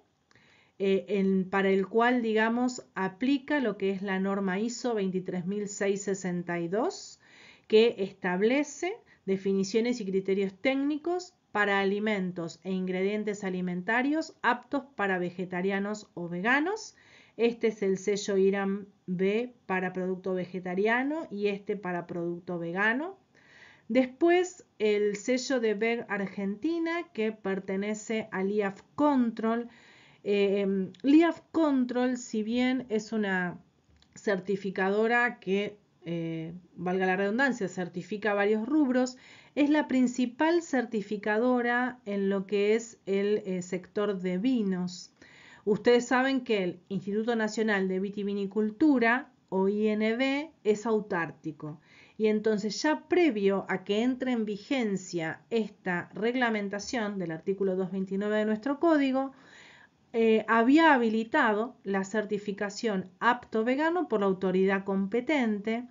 eh, para el cual, digamos, aplica lo que es la norma ISO 23662, que establece definiciones y criterios técnicos para alimentos e ingredientes alimentarios aptos para vegetarianos o veganos. Este es el sello IRAM B para producto vegetariano y este para producto vegano. Después el sello de BEG Argentina que pertenece al IAF Control, eh, LIAF Control, si bien es una certificadora que, eh, valga la redundancia, certifica varios rubros, es la principal certificadora en lo que es el eh, sector de vinos. Ustedes saben que el Instituto Nacional de Vitivinicultura, o INB, es autártico. Y entonces ya previo a que entre en vigencia esta reglamentación del artículo 229 de nuestro código, eh, había habilitado la certificación apto vegano por la autoridad competente,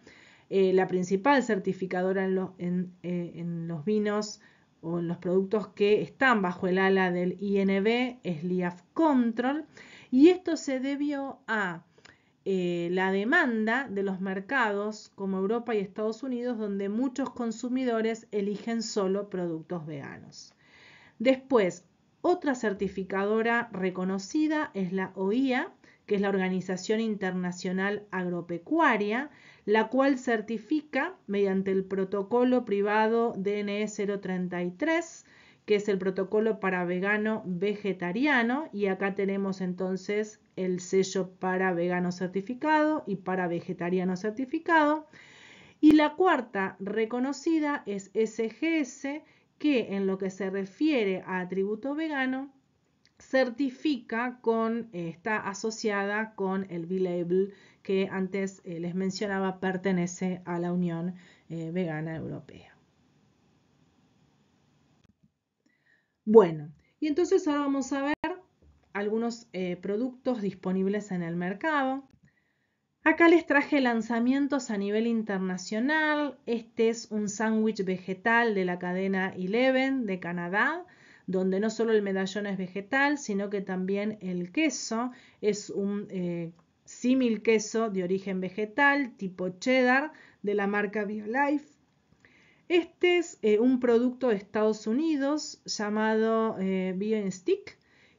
eh, la principal certificadora eh, en, los vinos o en los productos que están bajo el ala del INB es LIAF Control, y esto se debió a la demanda de los mercados como Europa y Estados Unidos, donde muchos consumidores eligen solo productos veganos. Después, otra certificadora reconocida es la OIA, que es la Organización Internacional Agropecuaria, la cual certifica mediante el protocolo privado DNE 033, que es el protocolo para vegano vegetariano, y acá tenemos entonces el sello para vegano certificado y para vegetariano certificado. Y la cuarta reconocida es SGS, que en lo que se refiere a atributo vegano, certifica con, eh, está asociada con el B-Label que antes eh, les mencionaba pertenece a la Unión eh, Vegana Europea. Bueno, y entonces ahora vamos a ver algunos productos disponibles en el mercado. Acá les traje lanzamientos a nivel internacional. Este es un sándwich vegetal de la cadena Eleven de Canadá, donde no solo el medallón es vegetal, sino que también el queso es un eh, símil queso de origen vegetal tipo cheddar de la marca BioLife. Este es eh, un producto de Estados Unidos llamado eh,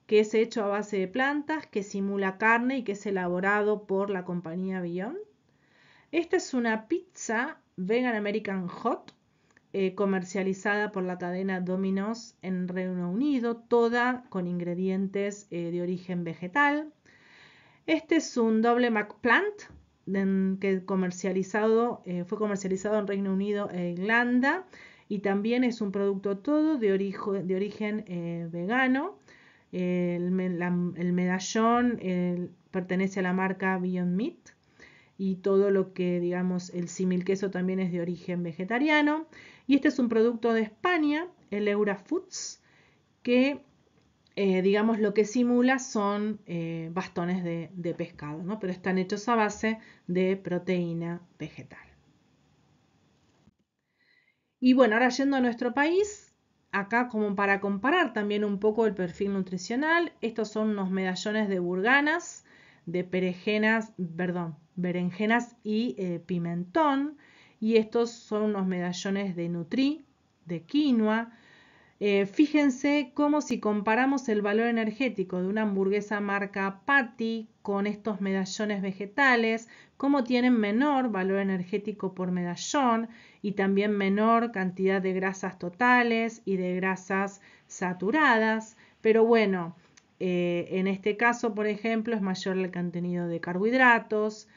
que es hecho a base de plantas, que simula carne y que es elaborado por la compañía Beyond. Esta es una pizza Vegan American Hot eh, comercializada por la cadena Domino's en Reino Unido, toda con ingredientes eh, de origen vegetal. Este es un doble McPlant que comercializado, eh, fue comercializado en Reino Unido e Irlanda y también es un producto todo de, de origen vegano. El, medallón pertenece a la marca Beyond Meat y todo lo que, digamos, el simil queso también es de origen vegetariano. Y este es un producto de España, el Eura Foods, que, eh, digamos, lo que simula son eh, bastones de, pescado, pero están hechos a base de proteína vegetal. Y bueno, ahora yendo a nuestro país, acá como para comparar también un poco el perfil nutricional. Estos son unos medallones de burganas, de perejenas, perdón, berenjenas y eh, pimentón. Y estos son unos medallones de nutri, de quinoa. Eh, fíjense cómo si comparamos el valor energético de una hamburguesa marca Patty con estos medallones vegetales, cómo tienen menor valor energético por medallón y también menor cantidad de grasas totales y de grasas saturadas. Pero bueno, eh, en este caso, por ejemplo, es mayor el contenido de carbohidratos.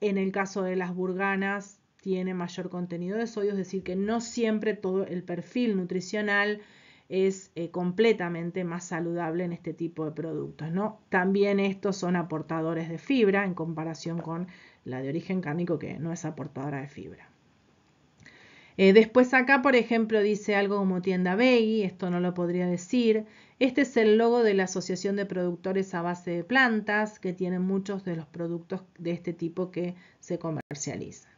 En el caso de las burganas, tiene mayor contenido de sodio, es decir, que no siempre todo el perfil nutricional es eh, completamente más saludable en este tipo de productos. ¿no? También estos son aportadores de fibra en comparación con la de origen cárnico que no es aportadora de fibra. Eh, después acá, por ejemplo, dice algo como tienda Veggie, esto no lo podría decir. Este es el logo de la Asociación de Productores a Base de Plantas, que tiene muchos de los productos de este tipo que se comercializan.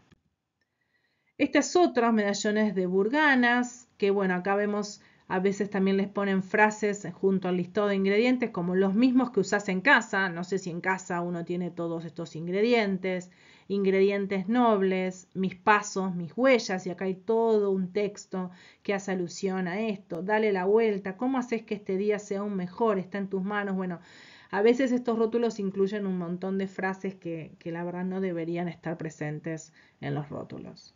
Estas otras medallones de burganas, que bueno, acá vemos a veces también les ponen frases junto al listado de ingredientes como los mismos que usas en casa. No sé si en casa uno tiene todos estos ingredientes, ingredientes nobles, mis pasos, mis huellas, y acá hay todo un texto que hace alusión a esto. Dale la vuelta, ¿cómo haces que este día sea un mejor? Está en tus manos. Bueno, a veces estos rótulos incluyen un montón de frases que, que la verdad no deberían estar presentes en los rótulos.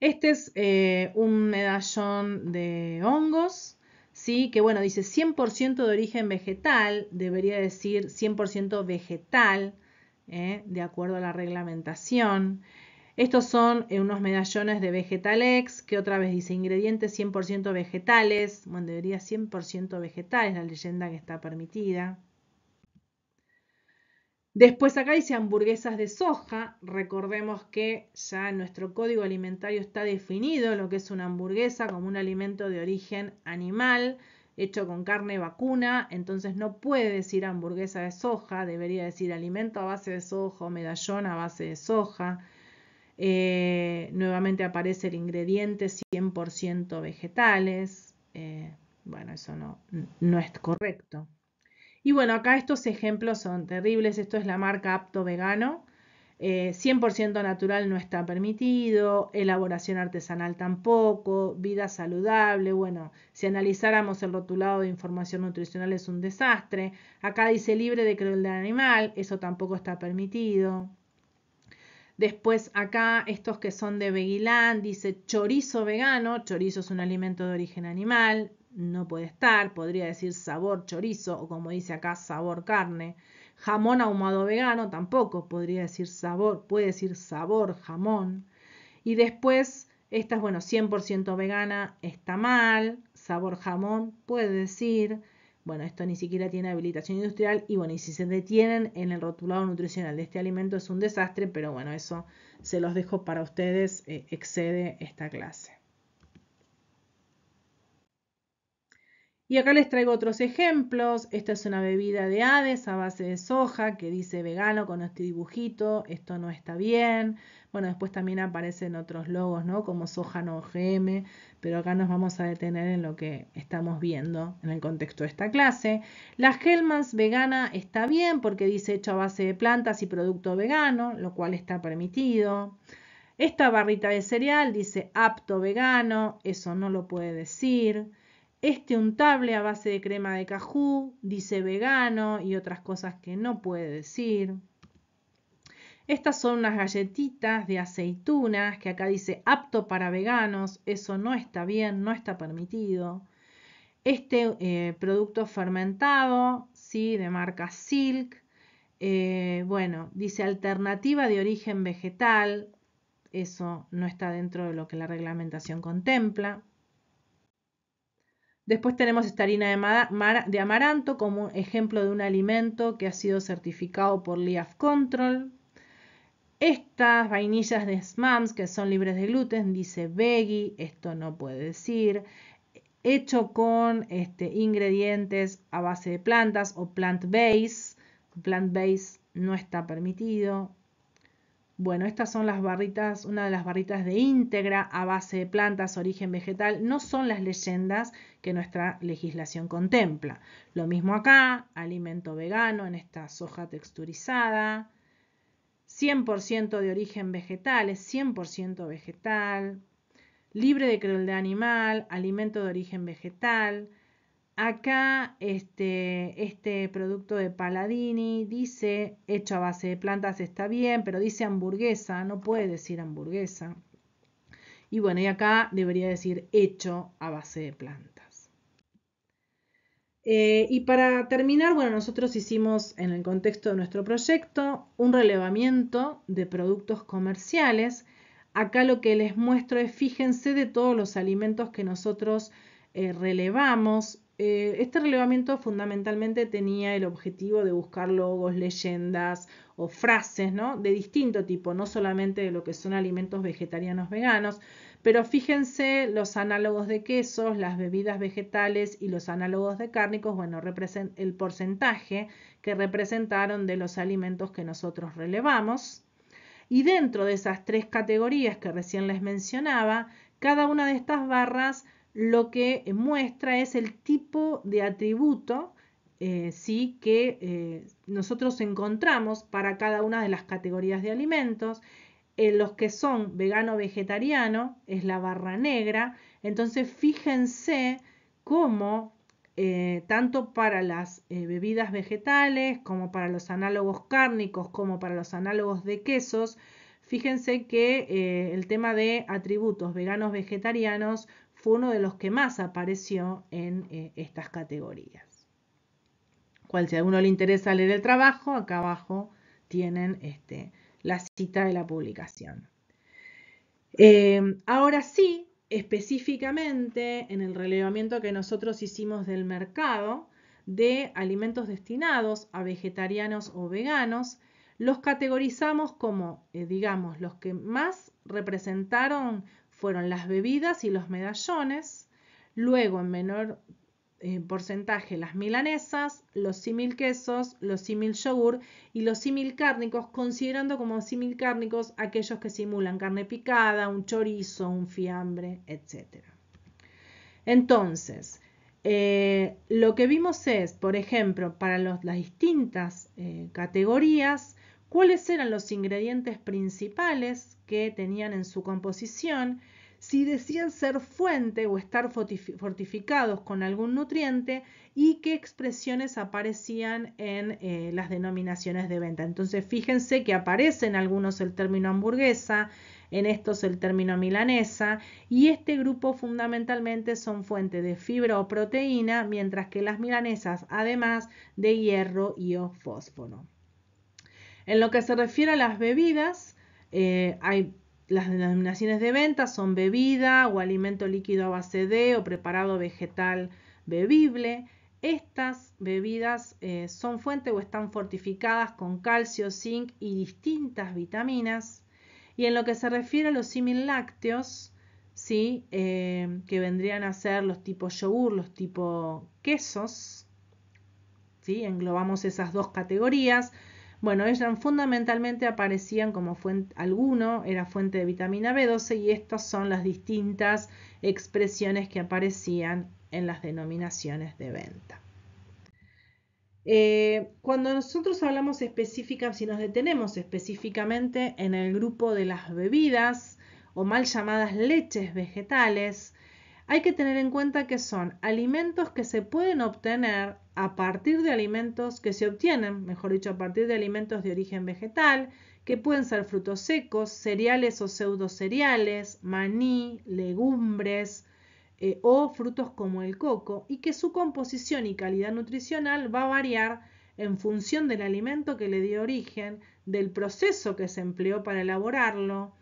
Este es eh, un medallón de hongos, ¿sí? que bueno, dice 100% de origen vegetal, debería decir 100% vegetal, ¿eh? de acuerdo a la reglamentación. Estos son eh, unos medallones de Vegetalex, que otra vez dice ingredientes 100% vegetales, bueno, debería 100% es la leyenda que está permitida. Después acá dice hamburguesas de soja. Recordemos que ya en nuestro código alimentario está definido lo que es una hamburguesa como un alimento de origen animal, hecho con carne vacuna. Entonces no puede decir hamburguesa de soja, debería decir alimento a base de soja o medallón a base de soja. Eh, nuevamente aparece el ingrediente 100% vegetales. Eh, bueno, eso no, no es correcto. Y bueno, acá estos ejemplos son terribles. Esto es la marca apto vegano. 100% eh, natural no está permitido, elaboración artesanal tampoco, vida saludable, bueno, si analizáramos el rotulado de información nutricional es un desastre, acá dice libre de crueldad animal, eso tampoco está permitido. Después acá estos que son de Beguilán, dice chorizo vegano, chorizo es un alimento de origen animal, no puede estar, podría decir sabor chorizo o como dice acá sabor carne. Jamón ahumado vegano tampoco podría decir sabor, puede decir sabor jamón. Y después, esta es bueno, 100% vegana está mal, sabor jamón puede decir, bueno, esto ni siquiera tiene habilitación industrial y bueno, y si se detienen en el rotulado nutricional de este alimento es un desastre, pero bueno, eso se los dejo para ustedes, eh, excede esta clase. Y acá les traigo otros ejemplos. Esta es una bebida de Hades a base de soja que dice vegano con este dibujito, esto no está bien. Bueno, después también aparecen otros logos, ¿no? Como soja no OGM, pero acá nos vamos a detener en lo que estamos viendo en el contexto de esta clase. La Hellmans vegana está bien porque dice hecho a base de plantas y producto vegano, lo cual está permitido. Esta barrita de cereal dice apto vegano, eso no lo puede decir. Este untable a base de crema de cajú dice vegano y otras cosas que no puede decir. Estas son unas galletitas de aceitunas que acá dice apto para veganos. Eso no está bien, no está permitido. Este eh, producto fermentado, sí, de marca Silk. Eh, bueno, dice alternativa de origen vegetal. Eso no está dentro de lo que la reglamentación contempla. Después tenemos esta harina de, amaranto como ejemplo de un alimento que ha sido certificado por Leaf Control. Estas vainillas de SMAMS que son libres de gluten, dice veggie, esto no puede decir. Hecho con este, ingredientes a base de plantas o plant-based, plant-based no está permitido. Bueno, estas son las barritas, una de las barritas de íntegra a base de plantas, origen vegetal, no son las leyendas que nuestra legislación contempla. Lo mismo acá, alimento vegano en esta soja texturizada, 100% de origen vegetal, es 100% vegetal, libre de crueldad animal, alimento de origen vegetal, Acá este, este producto de Paladini dice, hecho a base de plantas está bien, pero dice hamburguesa, no puede decir hamburguesa. Y bueno, y acá debería decir hecho a base de plantas. Eh, y para terminar, bueno, nosotros hicimos en el contexto de nuestro proyecto un relevamiento de productos comerciales. Acá lo que les muestro es, fíjense de todos los alimentos que nosotros eh, relevamos eh, este relevamiento fundamentalmente tenía el objetivo de buscar logos, leyendas o frases de distinto tipo, no solamente de lo que son alimentos vegetarianos veganos, pero fíjense los análogos de quesos, las bebidas vegetales y los análogos de cárnicos, bueno, el porcentaje que representaron de los alimentos que nosotros relevamos. Y dentro de esas tres categorías que recién les mencionaba, cada una de estas barras lo que eh, muestra es el tipo de atributo eh, sí, que eh, nosotros encontramos para cada una de las categorías de alimentos. En los que son vegano-vegetariano es la barra negra. Entonces fíjense cómo tanto para las bebidas vegetales como para los análogos cárnicos como para los análogos de quesos, fíjense que el tema de atributos veganos-vegetarianos fue uno de los que más apareció en eh, estas categorías. Cual si a alguno le interesa leer el trabajo, acá abajo tienen este, la cita de la publicación. Eh, ahora sí, específicamente en el relevamiento que nosotros hicimos del mercado de alimentos destinados a vegetarianos o veganos, los categorizamos como, eh, digamos, los que más representaron fueron las bebidas y los medallones, luego en menor eh, porcentaje las milanesas, los simil quesos, los simil yogur y los simil cárnicos, considerando como simil cárnicos aquellos que simulan carne picada, un chorizo, un fiambre, etc. Entonces, eh, lo que vimos es, por ejemplo, para las distintas categorías, cuáles eran los ingredientes principales que tenían en su composición, si decían ser fuente o estar fortificados con algún nutriente y qué expresiones aparecían en eh, las denominaciones de venta. Entonces fíjense que aparece en algunos el término hamburguesa, en estos el término milanesa y este grupo fundamentalmente son fuente de fibra o proteína, mientras que las milanesas además de hierro y o fósforo. En lo que se refiere a las bebidas, eh, hay las denominaciones de venta son bebida o alimento líquido a base de o preparado vegetal bebible. Estas bebidas eh, son fuente o están fortificadas con calcio, zinc y distintas vitaminas. Y en lo que se refiere a los similácteos, ¿sí? Eh, que vendrían a ser los tipos yogur, los tipos quesos, ¿sí? englobamos esas dos categorías. Bueno, ellas fundamentalmente aparecían como fuente, alguno era fuente de vitamina B12 y estas son las distintas expresiones que aparecían en las denominaciones de venta. Eh, cuando nosotros hablamos específicamente, si nos detenemos específicamente en el grupo de las bebidas o mal llamadas leches vegetales, hay que tener en cuenta que son alimentos que se pueden obtener a partir de alimentos que se obtienen, mejor dicho, a partir de alimentos de origen vegetal, que pueden ser frutos secos, cereales o pseudocereales, maní, legumbres eh, o frutos como el coco, y que su composición y calidad nutricional va a variar en función del alimento que le dio origen, del proceso que se empleó para elaborarlo,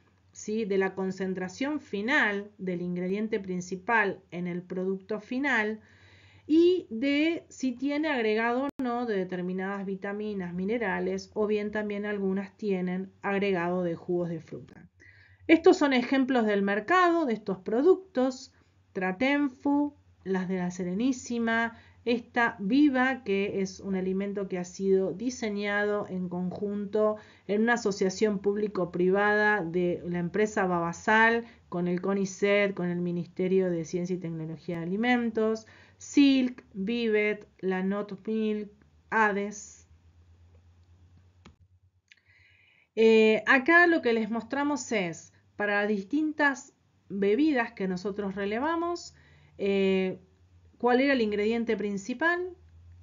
de la concentración final del ingrediente principal en el producto final y de si tiene agregado o no de determinadas vitaminas, minerales o bien también algunas tienen agregado de jugos de fruta. Estos son ejemplos del mercado de estos productos, Tratenfu, las de la Serenísima, esta viva, que es un alimento que ha sido diseñado en conjunto en una asociación público-privada de la empresa Babasal, con el CONICET, con el Ministerio de Ciencia y Tecnología de Alimentos, Silk, Vivet, la Not Milk, eh, acá lo que les mostramos es para distintas bebidas que nosotros relevamos, eh, cuál era el ingrediente principal,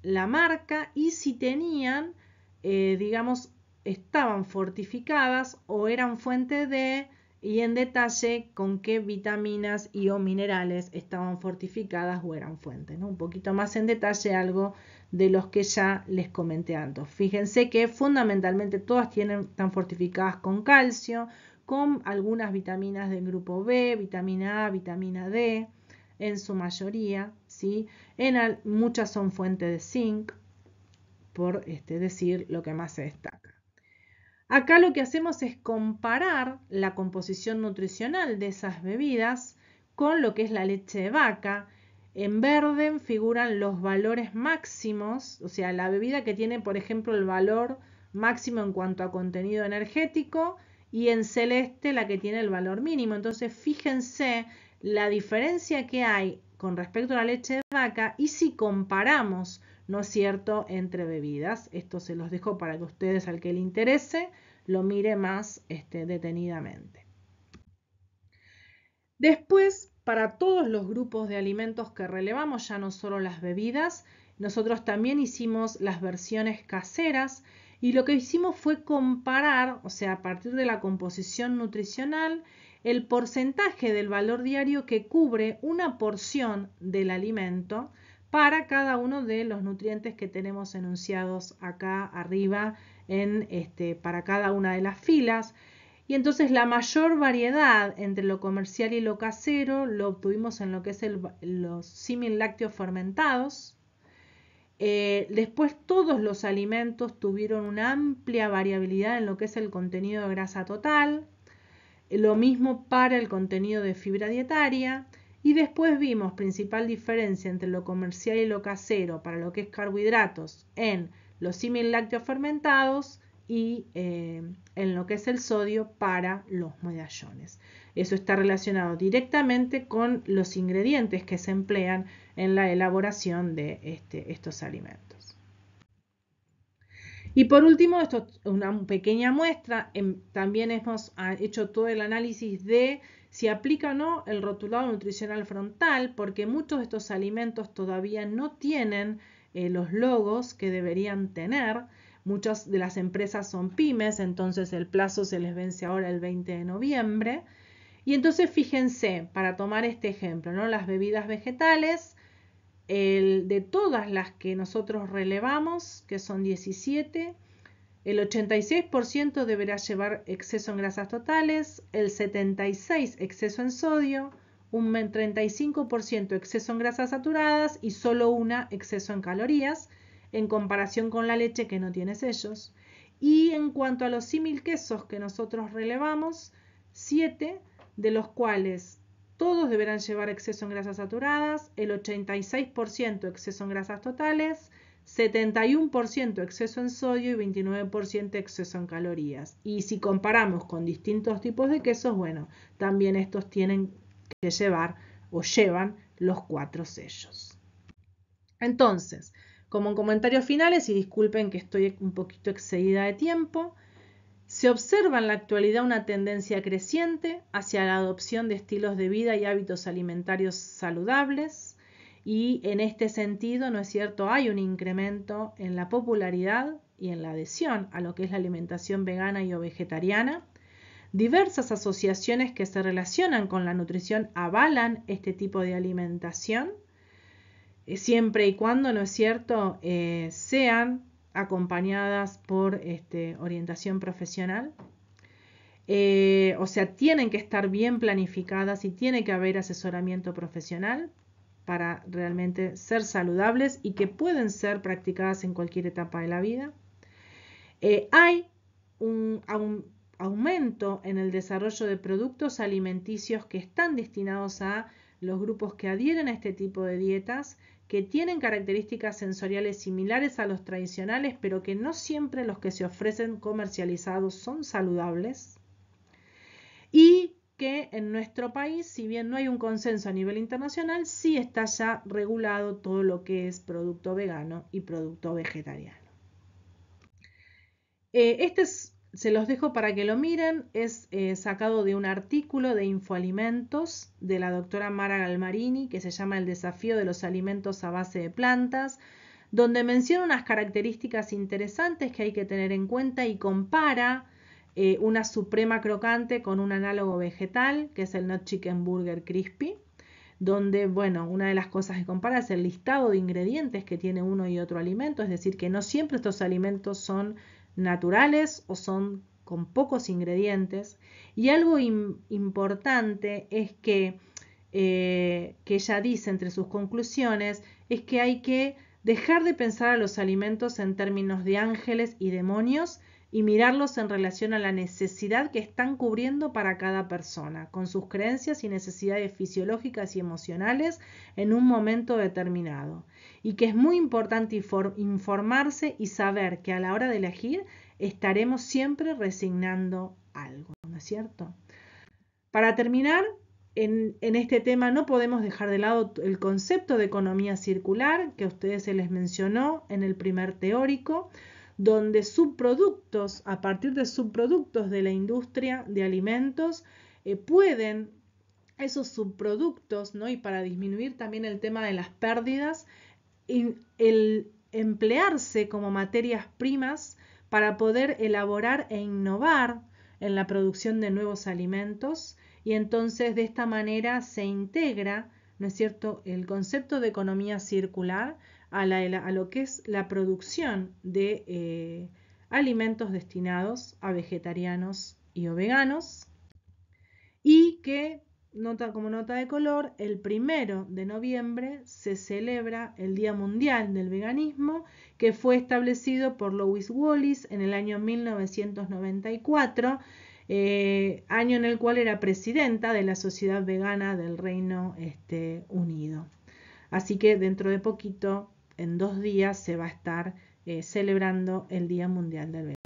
la marca y si tenían, eh, digamos, estaban fortificadas o eran fuente de y en detalle con qué vitaminas y o minerales estaban fortificadas o eran fuente, ¿no? Un poquito más en detalle algo de los que ya les comenté antes. Fíjense que fundamentalmente todas tienen, están fortificadas con calcio, con algunas vitaminas del grupo B, vitamina A, vitamina D en su mayoría, ¿sí? En muchas son fuente de zinc, por este, decir lo que más se destaca. Acá lo que hacemos es comparar la composición nutricional de esas bebidas con lo que es la leche de vaca. En verde figuran los valores máximos, o sea, la bebida que tiene, por ejemplo, el valor máximo en cuanto a contenido energético y en celeste la que tiene el valor mínimo. Entonces, fíjense la diferencia que hay con respecto a la leche de vaca y si comparamos, ¿no es cierto?, entre bebidas. Esto se los dejo para que ustedes, al que le interese, lo mire más este, detenidamente. Después, para todos los grupos de alimentos que relevamos, ya no solo las bebidas, nosotros también hicimos las versiones caseras y lo que hicimos fue comparar, o sea, a partir de la composición nutricional, el porcentaje del valor diario que cubre una porción del alimento para cada uno de los nutrientes que tenemos enunciados acá arriba en este, para cada una de las filas. Y entonces la mayor variedad entre lo comercial y lo casero lo obtuvimos en lo que es los simil lácteos fermentados. Eh, después todos los alimentos tuvieron una amplia variabilidad en lo que es el contenido de grasa total. Lo mismo para el contenido de fibra dietaria. Y después vimos principal diferencia entre lo comercial y lo casero para lo que es carbohidratos en los símil lácteos fermentados y eh, en lo que es el sodio para los medallones. Eso está relacionado directamente con los ingredientes que se emplean en la elaboración de este, estos alimentos. Y por último, esto es una pequeña muestra, em, también hemos ah, hecho todo el análisis de si aplica o no el rotulado nutricional frontal, porque muchos de estos alimentos todavía no tienen eh, los logos que deberían tener. Muchas de las empresas son pymes, entonces el plazo se les vence ahora el 20 de noviembre. Y entonces fíjense, para tomar este ejemplo, ¿no? las bebidas vegetales de todas las que nosotros relevamos, que son 17, el 86% deberá llevar exceso en grasas totales, el 76% exceso en sodio, un 35% exceso en grasas saturadas y solo una exceso en calorías, en comparación con la leche que no tiene sellos. Y en cuanto a los símil quesos que nosotros relevamos, 7, de los cuales todos deberán llevar exceso en grasas saturadas, el 86% exceso en grasas totales, 71% exceso en sodio y 29% exceso en calorías. Y si comparamos con distintos tipos de quesos, bueno, también estos tienen que llevar o llevan los cuatro sellos. Entonces, como en comentarios finales, y disculpen que estoy un poquito excedida de tiempo, se observa en la actualidad una tendencia creciente hacia la adopción de estilos de vida y hábitos alimentarios saludables y en este sentido, ¿no es cierto?, hay un incremento en la popularidad y en la adhesión a lo que es la alimentación vegana y o vegetariana. Diversas asociaciones que se relacionan con la nutrición avalan este tipo de alimentación, eh, siempre y cuando, ¿no es cierto?, eh, sean acompañadas por este, orientación profesional. Eh, o sea, tienen que estar bien planificadas y tiene que haber asesoramiento profesional para realmente ser saludables y que pueden ser practicadas en cualquier etapa de la vida. Eh, hay un, aumento en el desarrollo de productos alimenticios que están destinados a los grupos que adhieren a este tipo de dietas que tienen características sensoriales similares a los tradicionales, pero que no siempre los que se ofrecen comercializados son saludables. Y que en nuestro país, si bien no hay un consenso a nivel internacional, sí está ya regulado todo lo que es producto vegano y producto vegetariano. Eh, este es se los dejo para que lo miren. Es eh, sacado de un artículo de Infoalimentos de la doctora Mara Galmarini que se llama El desafío de los alimentos a base de plantas, donde menciona unas características interesantes que hay que tener en cuenta y compara eh, una suprema crocante con un análogo vegetal, que es el Not Chicken Burger Crispy, donde, bueno, una de las cosas que compara es el listado de ingredientes que tiene uno y otro alimento, es decir, que no siempre estos alimentos son naturales o son con pocos ingredientes. Y algo importante es que, eh, que ella dice entre sus conclusiones, es que hay que dejar de pensar a los alimentos en términos de ángeles y demonios y mirarlos en relación a la necesidad que están cubriendo para cada persona, con sus creencias y necesidades fisiológicas y emocionales en un momento determinado y que es muy importante informarse y saber que a la hora de elegir estaremos siempre resignando algo, ¿no es cierto? Para terminar, en, este tema no podemos dejar de lado el concepto de economía circular que a ustedes se les mencionó en el primer teórico, donde subproductos, a partir de subproductos de la industria de alimentos, eh, pueden esos subproductos, ¿no? Y para disminuir también el tema de las pérdidas, el emplearse como materias primas para poder elaborar e innovar en la producción de nuevos alimentos y entonces de esta manera se integra, ¿no es cierto?, el concepto de economía circular a, lo que es la producción de eh, alimentos destinados a vegetarianos y veganos y que nota como nota de color, el primero de noviembre se celebra el Día Mundial del Veganismo, que fue establecido por Louis Wallis en el año 1994, eh, año en el cual era presidenta de la Sociedad Vegana del Reino este, Unido. Así que dentro de poquito, en dos días, se va a estar eh, celebrando el Día Mundial del Veganismo.